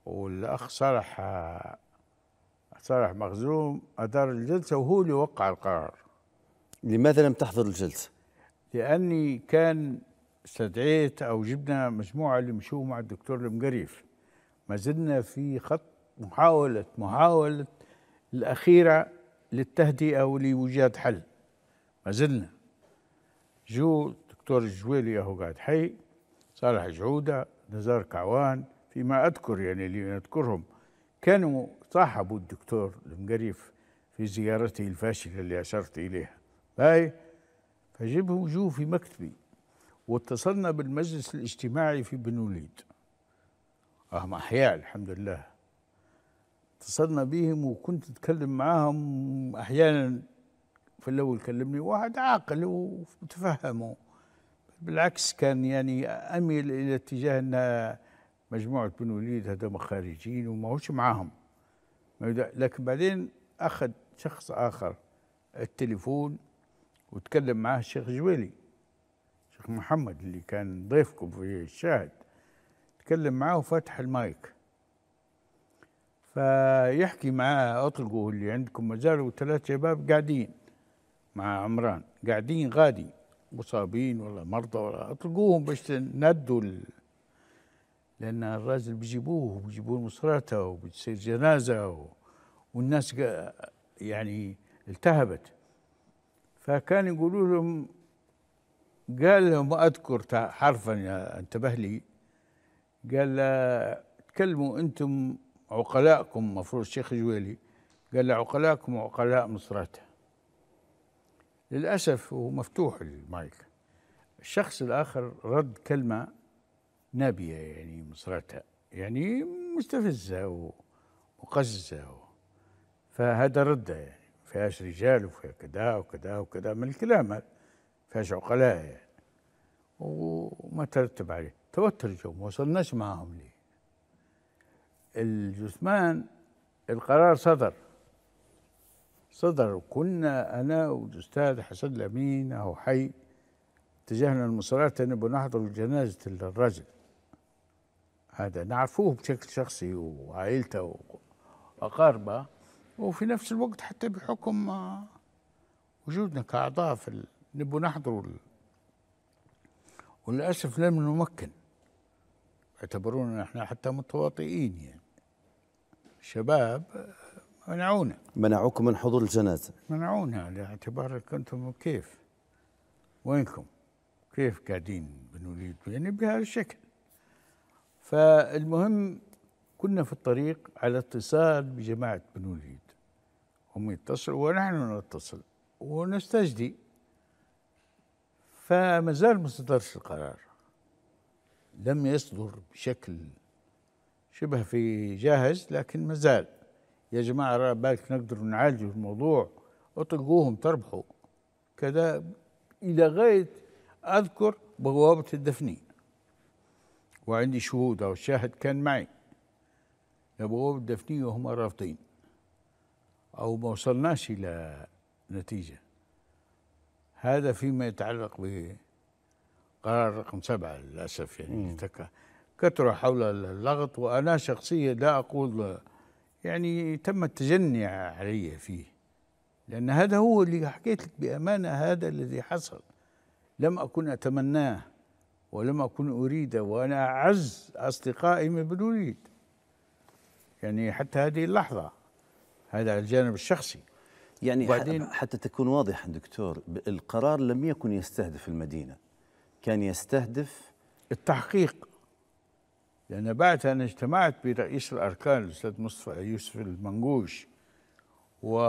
B: والأخ صالح صالح مخزوم أدار الجلسة وهو اللي وقع القرار لماذا لم تحضر الجلسة؟ لأني كان استدعيت أو جبنا مجموعة اللي مشوا مع الدكتور المقريف ما زلنا في خط محاولة محاولة الأخيرة للتهدئة ولوجاد حل ما زلنا جو دكتور الجويلي هو قاعد حي صالح جعوده نزار كعوان فيما اذكر يعني اللي نذكرهم كانوا صاحبوا الدكتور المقريف في زيارته الفاشله اللي اشرت اليها باي فجبه وجوه في مكتبي واتصلنا بالمجلس الاجتماعي في بن وليد هم احياء الحمد لله اتصلنا بهم وكنت اتكلم معاهم احيانا في الاول كلمني واحد عاقل وتفهمه بالعكس كان يعني اميل الى اتجاه ان مجموعه بن وليد هذا خارجيين وما هوش معاهم لكن بعدين اخذ شخص اخر التليفون وتكلم معاه الشيخ جويلي الشيخ محمد اللي كان ضيفكم في الشاهد تكلم معاه وفتح المايك فيحكي معاه اطلقوا اللي عندكم ما زالوا ثلاث شباب قاعدين مع عمران قاعدين غادي مصابين ولا مرضى ولا اطلقوهم باش ندوا ال... لان الراجل بيجيبوه وبيجيبوا مصراته وبتصير جنازه و... والناس يعني التهبت فكان يقولوا لهم قال لهم اذكر حرفا انتبه لي قال تكلموا انتم عقلاءكم مفروض الشيخ جويلي قال عقلاءكم وعقلاء مصراته للأسف هو مفتوح المايك الشخص الآخر رد كلمة نابية يعني مصرتها يعني مستفزة ومقززة فهذا ردة يعني فيهاش رجال وفيها كذا وكذا وكذا من الكلام فيهاش عقلاء يعني وما ترتب عليه توتر الجو ما وصلناش معاهم ليه الجثمان القرار صدر صدر كنا أنا والأستاذ حسن الأمين أهو حي اتجهنا المصلاه نبغى نحضر جنازه الرجل هذا نعرفوه بشكل شخصي وعائلته واقاربه وفي نفس الوقت حتى بحكم آه، وجودنا كاعضاء في نبغى نحضروا وللاسف لم نمكن اعتبرونا احنا حتى متواطئين يعني شباب آه،
A: منعونا منعوكم من حضور الجنازة
B: منعونا لاعتبار كنتم كيف وينكم كيف قاعدين بنوليد يعني بهذا الشكل فالمهم كنا في الطريق على اتصال بجماعة بن وليد هم يتصلوا ونحن نتصل ونستجدي فما زال ما صدرش القرار لم يصدر بشكل شبه في جاهز لكن ما زال يا جماعه رأى بالك نقدر نعالج الموضوع اطلقوهم تربحوا كذا الى غايه اذكر بوابه الدفنين وعندي شهود او شاهد كان معي بوابة الدفنين وهم رافضين او ما وصلناش الى نتيجه هذا فيما يتعلق قرار رقم سبعه للاسف يعني كثر حول اللغط وانا شخصيا لا اقول يعني تم التجني علي فيه لأن هذا هو اللي حكيت لك بأمانة هذا الذي حصل لم أكن أتمناه ولم أكن أريده وأنا أعز أصدقائي من بن
A: يعني حتى هذه اللحظة هذا على الجانب الشخصي يعني وبعدين حتى تكون واضحا دكتور القرار لم يكن يستهدف المدينة كان يستهدف التحقيق لأن بعد أن
B: اجتمعت برئيس الأركان الأستاذ مصطفى يوسف و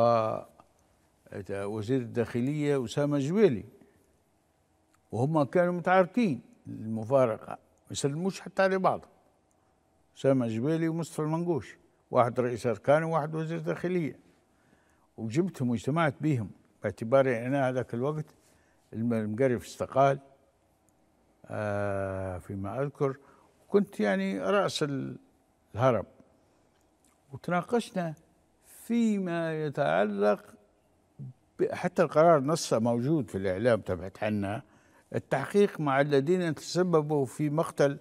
B: ووزير الداخلية أسامة جويلي وهم كانوا متعاركين المفارقة ما يسلموش حتى على بعض أسامة جويلي ومصطفى المنقوش واحد رئيس أركان وواحد وزير داخلية وجبتهم واجتمعت بهم باعتباري أنا هذاك الوقت المقرف استقال آه فيما أذكر كنت يعني رأس الهرم وتناقشنا فيما يتعلق حتى القرار نصه موجود في الإعلام تبعت حنا التحقيق مع الذين تسببوا في مقتل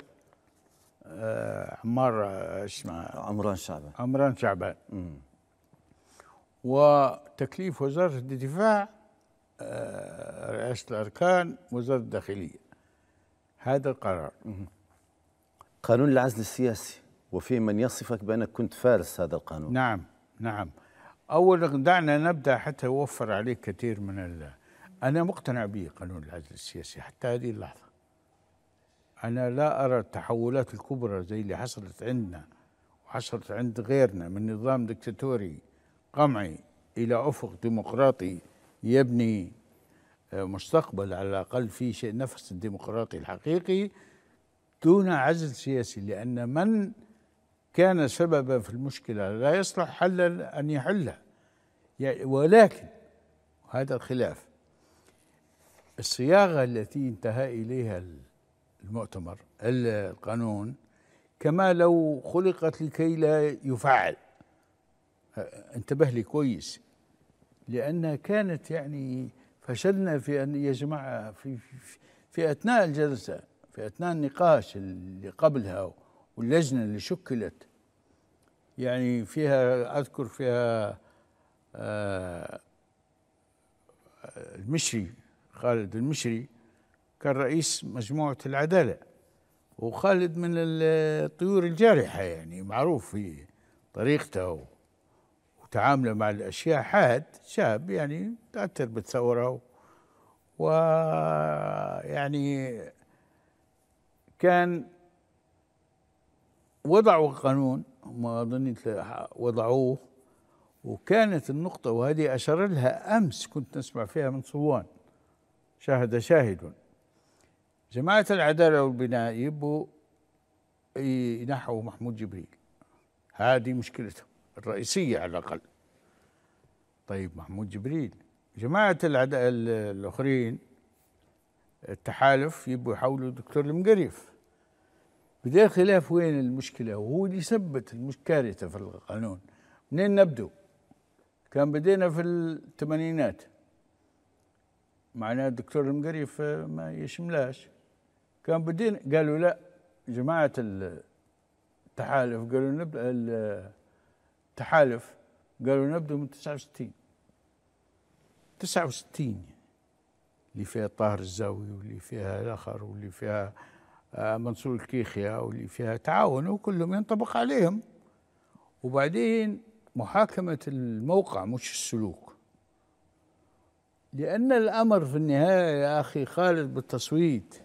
B: آه، عمار آه، اسمه عمران شعبان عمران شعبان وتكليف وزارة الدفاع آه، رئاسة الأركان وزارة
A: الداخلية هذا القرار مم. قانون العزل السياسي وفيه من يصفك بأنك كنت فارس هذا القانون
B: نعم نعم أولا دعنا نبدأ حتى يوفر عليك كثير من ال أنا مقتنع به قانون العزل السياسي حتى هذه اللحظة أنا لا أرى التحولات الكبرى زي اللي حصلت عندنا وحصلت عند غيرنا من نظام دكتاتوري قمعي إلى أفق ديمقراطي يبني آه، مستقبل على الأقل فيه شيء نفس الديمقراطي الحقيقي دون عزل سياسي لأن من كان سببا في المشكلة لا يصلح حلا أن يحلها ولكن هذا الخلاف الصياغة التي انتهى إليها المؤتمر القانون كما لو خلقت لكي لا يفعل انتبه لي كويس لأنها كانت يعني فشلنا في أن يجمع في, في, في أثناء الجلسة في اثناء النقاش اللي قبلها واللجنه اللي شكلت يعني فيها اذكر فيها آه، المشري خالد المشري كان رئيس مجموعه العداله وخالد من الطيور الجارحه يعني معروف في طريقته وتعامله مع الاشياء حاد شاب يعني تاثر بالثوره ويعني كان وضعوا قانون هم اظن وضعوه وكانت النقطة وهذه أشر لها أمس كنت نسمع فيها من صوان شاهد شاهد جماعة العدالة والبناء يبوا ينحوا محمود جبريل هذه مشكلتهم الرئيسية على الأقل طيب محمود جبريل جماعة العدالة الآخرين التحالف يبوا يحولوا الدكتور المقريف بداية الخلاف وين المشكلة وهو اللي ثبت الكارثة في القانون منين نبدو كان بدينا في الثمانينات معناه الدكتور المقريف آه، ما يشملاش كان بدينا قالوا لا جماعة التحالف قالوا نبدأ التحالف قالوا نبدأ من 69 69 اللي فيها طاهر الزاوي واللي فيها الآخر واللي فيها آه، منصور الكيخيا واللي فيها تعاون وكلهم ينطبق عليهم وبعدين محاكمة الموقع مش السلوك لأن الأمر في النهاية يا أخي خالد بالتصويت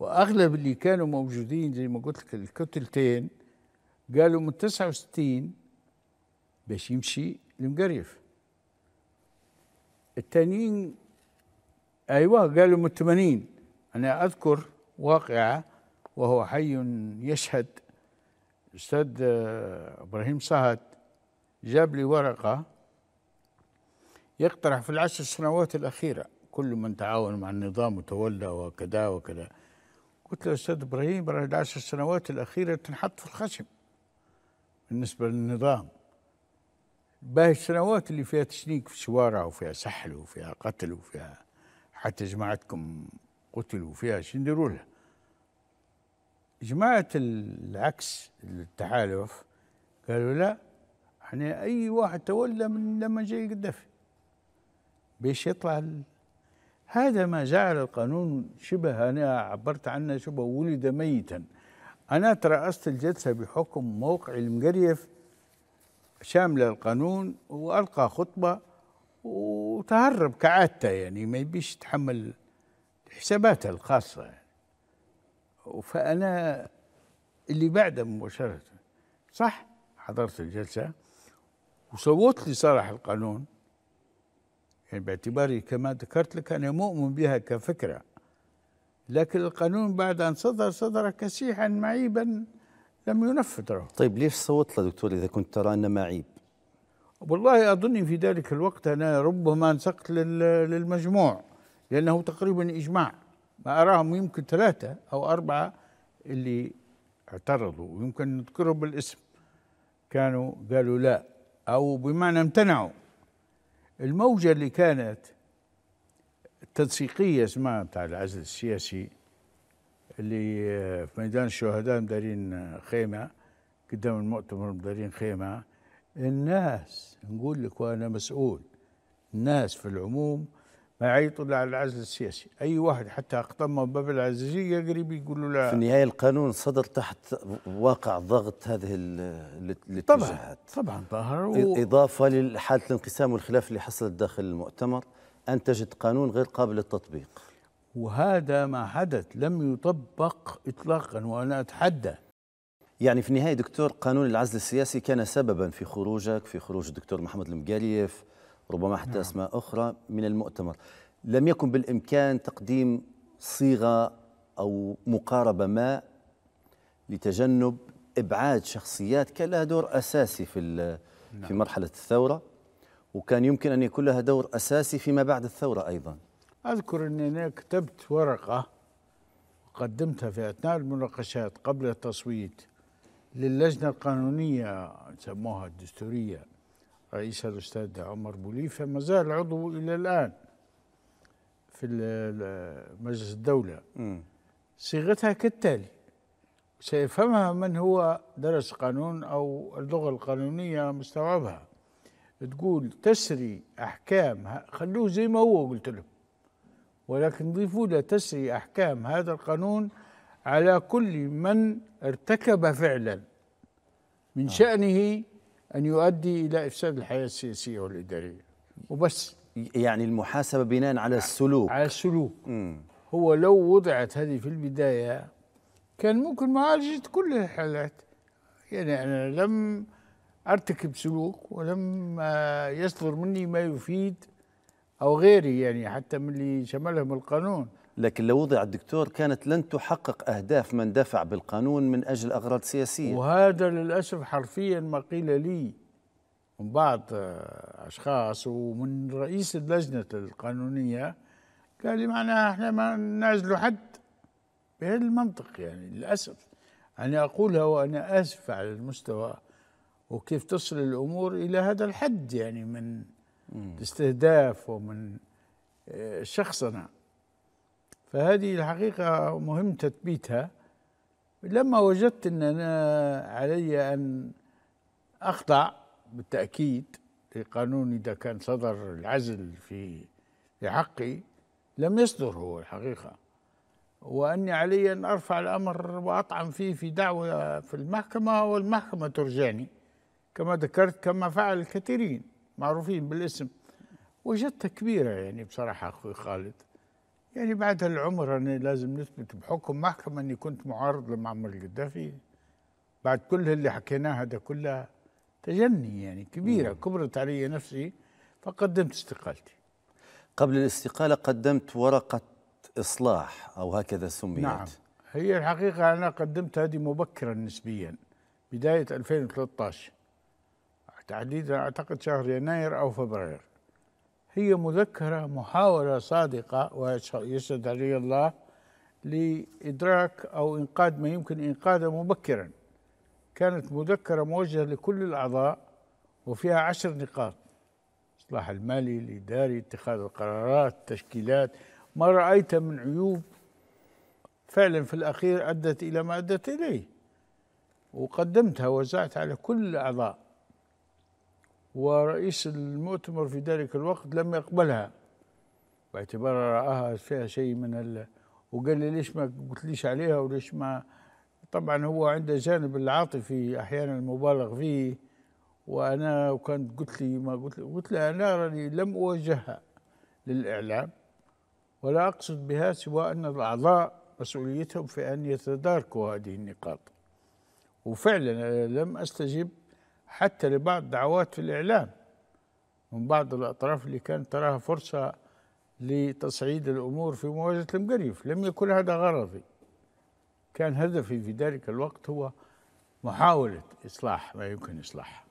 B: وأغلب اللي كانوا موجودين زي ما قلت لك الكتلتين قالوا من 69 باش يمشي المقريف التانيين أيوة قالوا من 80 أنا أذكر واقعة وهو حي يشهد أستاذ إبراهيم صهد جاب لي ورقة يقترح في العشر سنوات الأخيرة كل من تعاون مع النظام وتولى وكذا وكذا قلت له أستاذ إبراهيم العشر سنوات الأخيرة تنحط في الخشم بالنسبة للنظام باهي السنوات اللي فيها تشنيك في الشوارع وفيها سحل وفيها قتل وفيها حتى جماعتكم قتلوا فيها لها؟ جماعة العكس التحالف قالوا لا احنا يعني اي واحد تولى من لما جاي قدافي بيش يطلع ال... هذا ما جعل القانون شبه انا عبرت عنه شبه ولد ميتا انا ترأست الجلسة بحكم موقع المقريف شاملة القانون والقى خطبة وتهرب كعادته يعني ما يبيش يتحمل حساباتها الخاصة يعني. فأنا اللي بعده مباشرة صح حضرت الجلسة وصوت لي القانون يعني باعتباري كما ذكرت لك أنا مؤمن بها كفكرة لكن القانون بعد أن صدر صدر كسيحا معيبا لم ينفذ
A: طيب ليش صوت له دكتور إذا كنت ترى أنه معيب
B: والله أظن في ذلك الوقت أنا ربما انسقت للمجموع لأنه تقريبا إجماع ما أراهم يمكن ثلاثة أو أربعة اللي اعترضوا ويمكن نذكرهم بالاسم كانوا قالوا لا أو بمعنى امتنعوا الموجة اللي كانت التنسيقية اسمها بتاع العزل السياسي اللي في ميدان الشهداء مدارين خيمة قدام المؤتمر مدارين خيمة الناس نقول لك وأنا مسؤول الناس في العموم ما يعيطوا على العزل السياسي اي واحد حتى اقتمه باب العزيزيه قريب يقول له لا في النهايه
A: القانون صدر تحت واقع ضغط هذه الاتجاهات
B: طبعا طبعا ظهر و...
A: اضافه لحاله الانقسام والخلاف اللي حصلت داخل المؤتمر انتجت قانون غير قابل للتطبيق
B: وهذا ما حدث لم يطبق اطلاقا وانا اتحدى
A: يعني في النهايه دكتور قانون العزل السياسي كان سببا في خروجك في خروج الدكتور محمد المقاليف ربما حتى نعم. أسماء أخرى من المؤتمر لم يكن بالإمكان تقديم صيغة أو مقاربة ما لتجنب إبعاد شخصيات كان لها دور أساسي في نعم. في مرحلة الثورة وكان يمكن أن يكون لها دور أساسي فيما بعد الثورة أيضا
B: أذكر أني أنا كتبت ورقة قدمتها في أثناء المناقشات قبل التصويت للجنة القانونية سموها الدستورية رئيس الأستاذ عمر بوليفة ما زال عضو إلى الآن في مجلس الدولة صيغتها كالتالي سيفهمها من هو درس قانون أو اللغة القانونية مستوعبها تقول تسري أحكام خلوه زي ما هو قلت لهم ولكن ضيفوا له تسري أحكام هذا القانون على كل من ارتكب فعلا من آه. شأنه أن يؤدي إلى إفساد الحياة السياسية والإدارية وبس يعني المحاسبة بناء على نعم. السلوك على السلوك مم. هو لو وضعت هذه في البداية كان ممكن معالجة كل الحالات يعني أنا لم أرتكب سلوك ولم يصدر مني ما
A: يفيد أو غيري يعني حتى
B: من اللي شملهم القانون
A: لكن لو وضع الدكتور كانت لن تحقق أهداف من دفع بالقانون من أجل أغراض سياسية
B: وهذا للأسف حرفيا ما قيل لي من بعض أشخاص ومن رئيس اللجنة القانونية قال لي معناها احنا ما نازلوا حد بهذا المنطق يعني للأسف أنا أقولها وأنا آسف على المستوى وكيف تصل الأمور إلى هذا الحد يعني من استهداف ومن آه، شخصنا فهذه الحقيقة مهم تثبيتها لما وجدت أن أنا علي أن أخضع بالتأكيد لقانون إذا كان صدر العزل في في حقي لم يصدر هو الحقيقة وأني علي أن أرفع الأمر وأطعن فيه في دعوة في المحكمة والمحكمة ترجعني كما ذكرت كما فعل الكثيرين معروفين بالاسم وجدتها كبيرة يعني بصراحة أخوي خالد يعني بعد العمر أنا لازم نثبت بحكم محكمة أني كنت معارض لمعمر القذافي بعد كل اللي حكيناه هذا كله تجني يعني كبيرة كبرت علي نفسي فقدمت
A: استقالتي قبل الاستقالة قدمت ورقة إصلاح أو هكذا سميت نعم
B: هي الحقيقة أنا قدمت هذه مبكرا نسبيا بداية 2013 تحديدا أعتقد شهر يناير أو فبراير هي مذكرة محاولة صادقة ويسعد علي الله لإدراك أو إنقاذ ما يمكن إنقاذه مبكرا كانت مذكرة موجهة لكل الأعضاء وفيها عشر نقاط الإصلاح المالي الإداري اتخاذ القرارات التشكيلات ما رأيت من عيوب فعلا في الأخير أدت إلى ما أدت إليه وقدمتها وزعت على كل الأعضاء ورئيس المؤتمر في ذلك الوقت لم يقبلها باعتبارها رآها فيها شيء من ال... وقال لي ليش ما قلت ليش عليها وليش ما طبعا هو عنده جانب العاطفي احيانا مبالغ فيه وانا وكانت قلت لي ما قلت لي قلت لها انا راني لم اوجهها للاعلام ولا اقصد بها سوى ان الاعضاء مسؤوليتهم في ان يتداركوا هذه النقاط وفعلا لم استجب حتى لبعض دعوات في الإعلام من بعض الأطراف اللي كانت تراها فرصة لتصعيد الأمور في مواجهة المقريف لم يكن هذا غرضي كان هدفي في ذلك الوقت هو محاولة إصلاح ما يمكن إصلاحه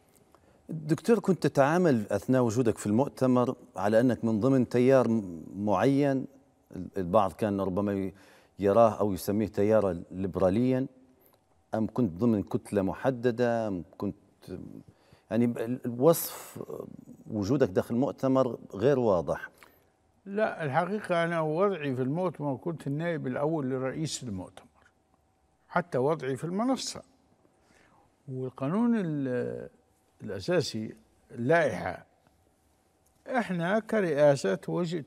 A: دكتور كنت تتعامل أثناء وجودك في المؤتمر على أنك من ضمن تيار معين البعض كان ربما يراه أو يسميه تيارا ليبراليا أم كنت ضمن كتلة محددة أم كنت يعني وصف وجودك داخل المؤتمر غير واضح
B: لا الحقيقة أنا وضعي في المؤتمر كنت النائب الأول لرئيس المؤتمر حتى وضعي في المنصة والقانون الأساسي اللائحة احنا كرئاسة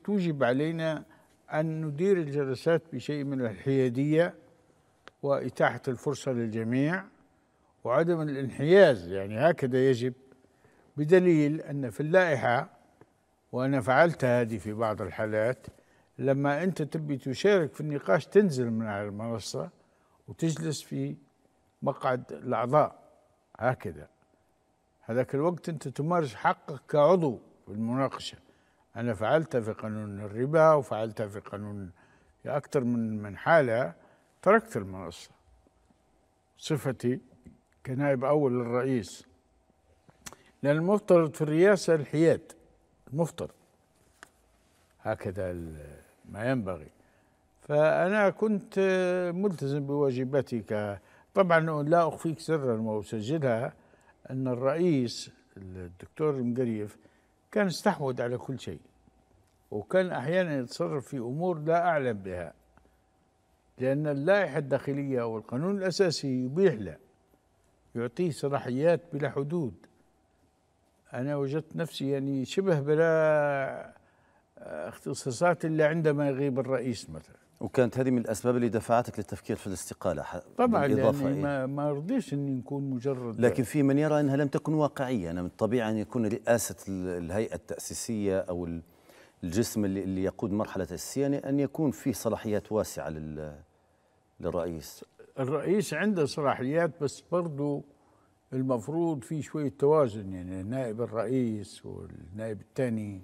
B: توجب علينا أن ندير الجلسات بشيء من الحيادية وإتاحة الفرصة للجميع وعدم الانحياز يعني هكذا يجب بدليل أن في اللائحة وأنا فعلت هذه في بعض الحالات لما أنت تبي تشارك في النقاش تنزل من على المنصة وتجلس في مقعد الأعضاء هكذا هذاك الوقت أنت تمارس حقك كعضو في المناقشة أنا فعلتها في قانون الربا وفعلتها في قانون في أكثر من من حالة تركت المنصة صفتي كنائب أول للرئيس لأن المفترض في الرئاسة الحياد المفترض هكذا ما ينبغي فأنا كنت ملتزم بواجباتي ك طبعا لا أخفيك سرا وأسجلها أن الرئيس الدكتور المقريف كان استحوذ على كل شيء وكان أحيانا يتصرف في أمور لا أعلم بها لأن اللائحة الداخلية والقانون الأساسي يبيح له يعطيه صلاحيات بلا حدود أنا وجدت نفسي يعني شبه
A: بلا اختصاصات إلا عندما يغيب الرئيس مثلا وكانت هذه من الأسباب اللي دفعتك للتفكير في الاستقالة طبعا بالإضافة يعني إيه؟
B: ما, ما رضيش أني نكون مجرد لكن
A: في من يرى أنها لم تكن واقعية أنا من الطبيعي أن يكون رئاسة الهيئة التأسيسية أو الجسم اللي يقود مرحلة السيانة أن يكون فيه صلاحيات واسعة للرئيس
B: الرئيس عنده صلاحيات بس برضو المفروض في شوية توازن يعني نائب الرئيس والنائب الثاني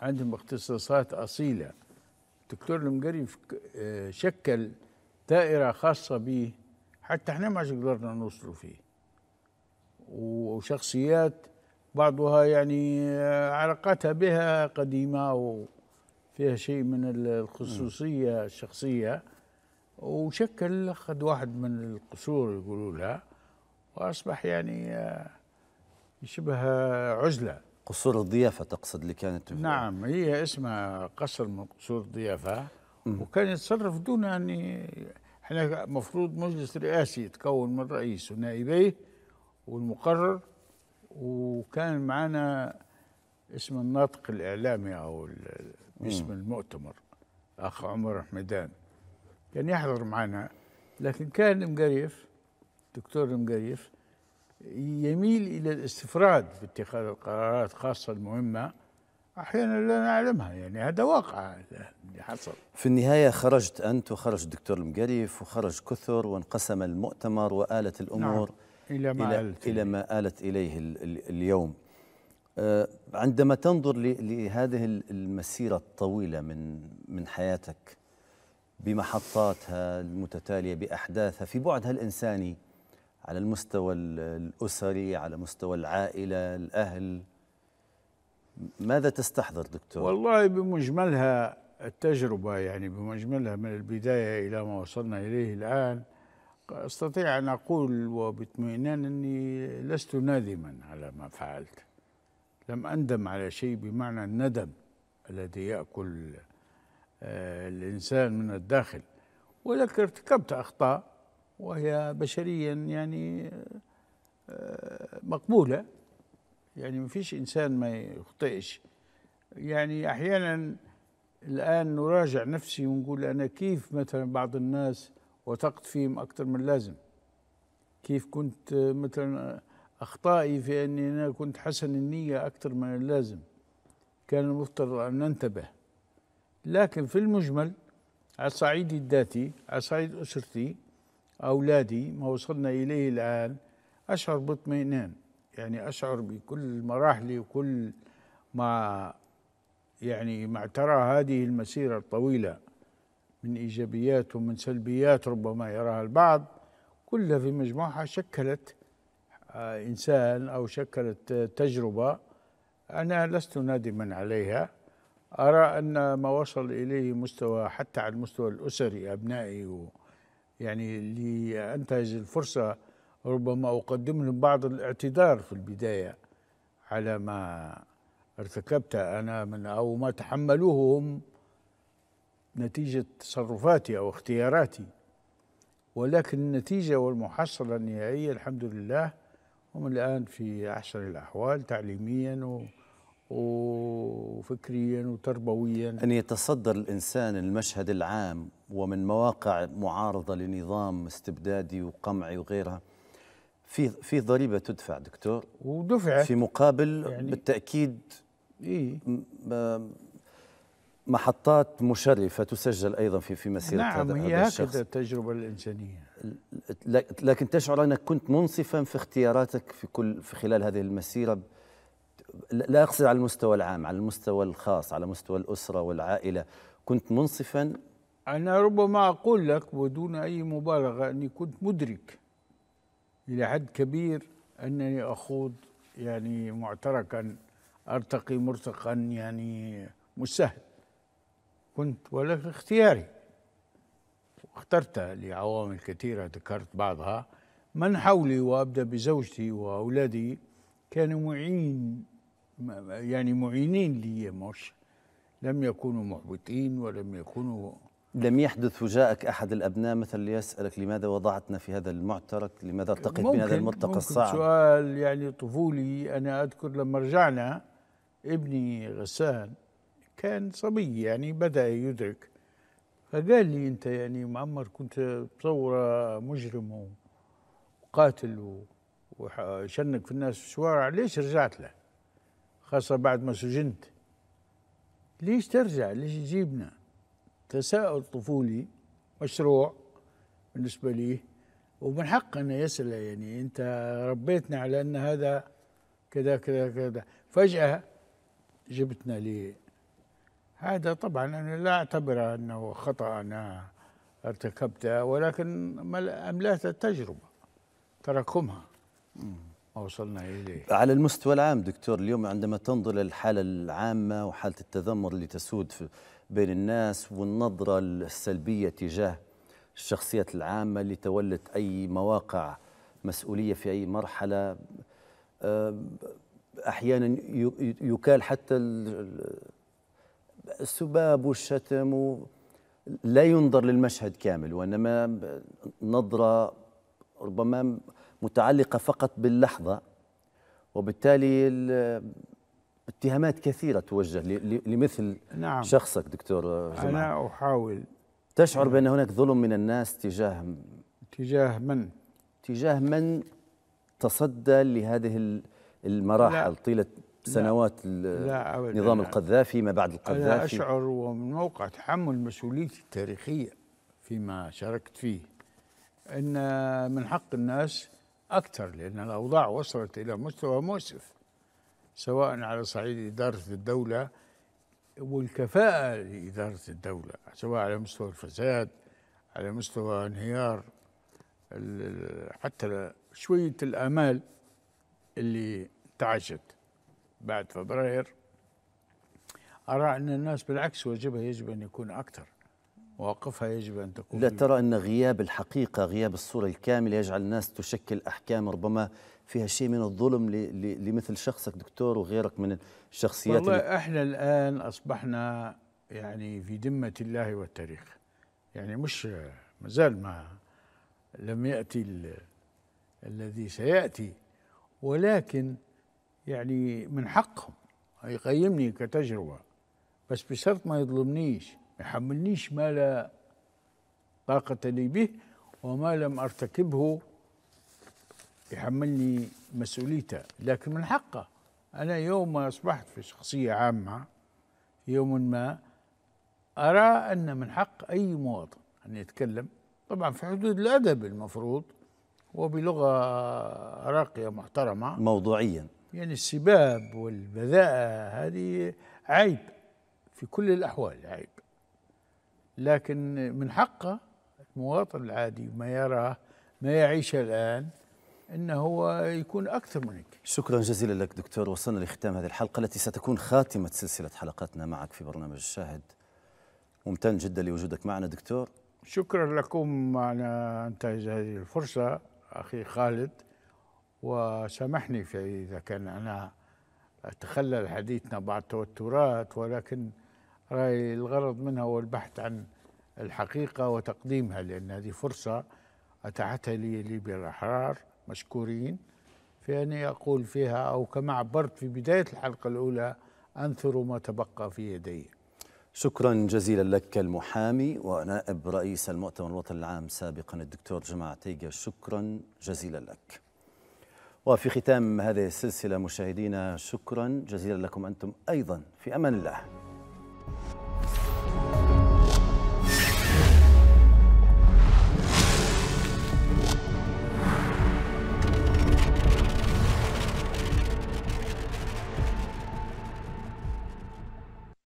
B: عندهم اختصاصات أصيلة الدكتور المقري آه، شكل دائرة خاصة به حتى احنا ما قدرنا نوصلوا فيه وشخصيات بعضها يعني آه، علاقاتها بها قديمة وفيها شيء من الخصوصية الشخصية وشكل أخذ واحد من القصور يقولوا لها وأصبح يعني آه، شبه آه، عزلة
A: قصور الضيافة تقصد اللي كانت
B: نعم هي اسمها قصر من قصور الضيافة وكان يتصرف دون أن يعني احنا المفروض مجلس رئاسي يتكون من رئيس ونائبيه والمقرر وكان معنا اسم الناطق الإعلامي أو باسم المؤتمر أخ عمر حمدان كان يحضر معنا لكن كان مقريف دكتور مقريف يميل إلى الاستفراد في اتخاذ القرارات خاصة المهمة أحيانا لا نعلمها يعني هذا واقع اللي حصل
A: في النهاية خرجت أنت وخرج الدكتور المقريف وخرج كثر وانقسم المؤتمر وآلت الأمور نعم. إلى ما, إلى, آلت إلى ما آلت إليه اليوم آه، عندما تنظر لهذه المسيرة الطويلة من من حياتك بمحطاتها المتتالية بأحداثها في بعدها الإنساني على المستوى الأسري على مستوى العائلة الأهل ماذا تستحضر دكتور؟ والله
B: بمجملها التجربة يعني بمجملها من البداية إلى ما وصلنا إليه الآن أستطيع أن أقول وباطمئنان أني لست نادما على ما فعلت لم أندم على شيء بمعنى الندم الذي يأكل آه، الإنسان من الداخل ولكن ارتكبت أخطاء وهي بشريا يعني آه، مقبولة يعني ما فيش إنسان ما يخطئش يعني أحيانا الآن نراجع نفسي ونقول أنا كيف مثلا بعض الناس وثقت فيهم أكثر من اللازم كيف كنت آه، مثلا أخطائي في أني أنا كنت حسن النية أكثر من اللازم كان المفترض أن ننتبه لكن في المجمل على الصعيد الذاتي على الصعيد أسرتي أولادي ما وصلنا إليه الآن أشعر باطمئنان يعني أشعر بكل مراحلي وكل ما يعني ما ترى هذه المسيرة الطويلة من إيجابيات ومن سلبيات ربما يراها البعض كلها في مجموعها شكلت آه، إنسان أو شكلت آه، تجربة أنا لست نادما عليها أرى أن ما وصل إليه مستوى حتى على المستوى الأسري أبنائي و يعني لأنتهز الفرصة ربما أقدم لهم بعض الاعتذار في البداية على ما ارتكبته أنا من أو ما تحملوه هم نتيجة تصرفاتي أو اختياراتي ولكن النتيجة والمحصلة النهائية الحمد لله هم الآن في أحسن الأحوال تعليميا و وفكريا
A: وتربويا أن يتصدر الإنسان المشهد العام ومن مواقع معارضة لنظام استبدادي وقمعي وغيرها في في ضريبة تدفع دكتور ودفعت في مقابل يعني بالتأكيد إيه؟ محطات مشرفة تسجل أيضا في في مسيرة نعم هذا هي هكذا
B: التجربة الإنسانية
A: لكن تشعر أنك كنت منصفا في اختياراتك في كل في خلال هذه المسيرة لا أقصد على المستوى العام على المستوى الخاص على مستوى الأسرة والعائلة كنت منصفا أنا ربما أقول
B: لك بدون أي مبالغة أني كنت مدرك إلى حد كبير أنني أخوض يعني معتركا أرتقي مرتقا يعني مش سهل كنت ولكن اختياري اخترت لعوامل كثيرة ذكرت بعضها من حولي وأبدأ بزوجتي وأولادي كانوا معين يعني معينين لي مش لم يكونوا محبطين ولم يكونوا
A: لم يحدث فجاءك أحد الأبناء مثل ليسألك لماذا وضعتنا في هذا المعترك لماذا التقيت بهذا هذا الملتقى الصعب
B: سؤال يعني طفولي أنا أذكر لما رجعنا ابني غسان كان صبي يعني بدأ يدرك فقال لي أنت يعني معمر كنت تصور مجرم وقاتل وشنك في الناس في الشوارع ليش رجعت له خاصة بعد ما سجنت ليش ترجع ليش تجيبنا تساؤل طفولي مشروع بالنسبة لي ومن حقه انه يسأل يعني انت ربيتنا على ان هذا كذا كذا كذا فجأة جبتنا لي هذا طبعا انا لا أعتبر انه خطا انا ارتكبته ولكن أملأت التجربه تراكمها ما وصلنا إليه
A: على المستوى العام دكتور اليوم عندما تنظر للحالة العامة وحالة التذمر اللي تسود بين الناس والنظرة السلبية تجاه الشخصيات العامة اللي تولت أي مواقع مسؤولية في أي مرحلة آه، أحيانا يكال حتى السباب والشتم لا ينظر للمشهد كامل وإنما نظرة ربما متعلقة فقط باللحظة وبالتالي اتهامات كثيرة توجه لمثل نعم شخصك دكتور زمان أنا أحاول تشعر بأن هناك ظلم من الناس تجاه
B: تجاه من؟
A: تجاه من تصدى لهذه المراحل طيلة سنوات لا نظام القذافي ما بعد القذافي أنا أشعر
B: ومن موقع تحمل مسؤوليتي التاريخية فيما شاركت فيه أن من حق الناس أكثر لأن الأوضاع وصلت إلى مستوى مؤسف سواء على صعيد إدارة الدولة والكفاءة لإدارة الدولة سواء على مستوى الفساد على مستوى انهيار حتى شوية الآمال اللي انتعشت بعد فبراير أرى أن الناس بالعكس واجبها يجب أن يكون أكثر مواقفها يجب أن تكون لا
A: ترى أن غياب الحقيقة غياب الصورة الكاملة يجعل الناس تشكل أحكام ربما فيها شيء من الظلم لمثل شخصك دكتور وغيرك من الشخصيات والله
B: احنا الان اصبحنا يعني في ذمه الله والتاريخ يعني مش مازال ما لم ياتي ال الذي سياتي ولكن يعني من حقهم يقيمني كتجربه بس بشرط ما يظلمنيش ما يحملنيش ما لا طاقة لي به وما لم أرتكبه يحملني مسؤوليته لكن من حقه أنا يوم ما أصبحت في شخصية عامة يوم ما أرى أن من حق أي مواطن أن يتكلم طبعا في حدود الأدب المفروض وبلغة راقية محترمة
A: موضوعيا
B: يعني السباب والبذاءة هذه عيب في كل الأحوال عيب لكن من حقه المواطن العادي ما يراه ما يعيشه الآن أنه هو يكون أكثر من
A: هيك شكرا جزيلا لك دكتور وصلنا لختام هذه الحلقة التي ستكون خاتمة سلسلة حلقاتنا معك في برنامج الشاهد ممتن جدا لوجودك معنا دكتور شكرا
B: لكم معنا أنتهز هذه الفرصة أخي خالد وسامحني في إذا كان أنا اتخلى حديثنا بعض التوترات ولكن الغرض منها هو البحث عن الحقيقة وتقديمها لأن هذه فرصة أتاحتها لي ليبيا الأحرار مشكورين في أني أقول فيها أو كما عبرت في بداية الحلقة الأولى أنثر ما تبقى في يدي
A: شكرا جزيلا لك المحامي ونائب رئيس المؤتمر الوطني العام سابقا الدكتور جمع تيجا شكرا جزيلا لك وفي ختام هذه السلسلة مشاهدينا شكرا جزيلا لكم أنتم أيضا في أمان الله すげえ。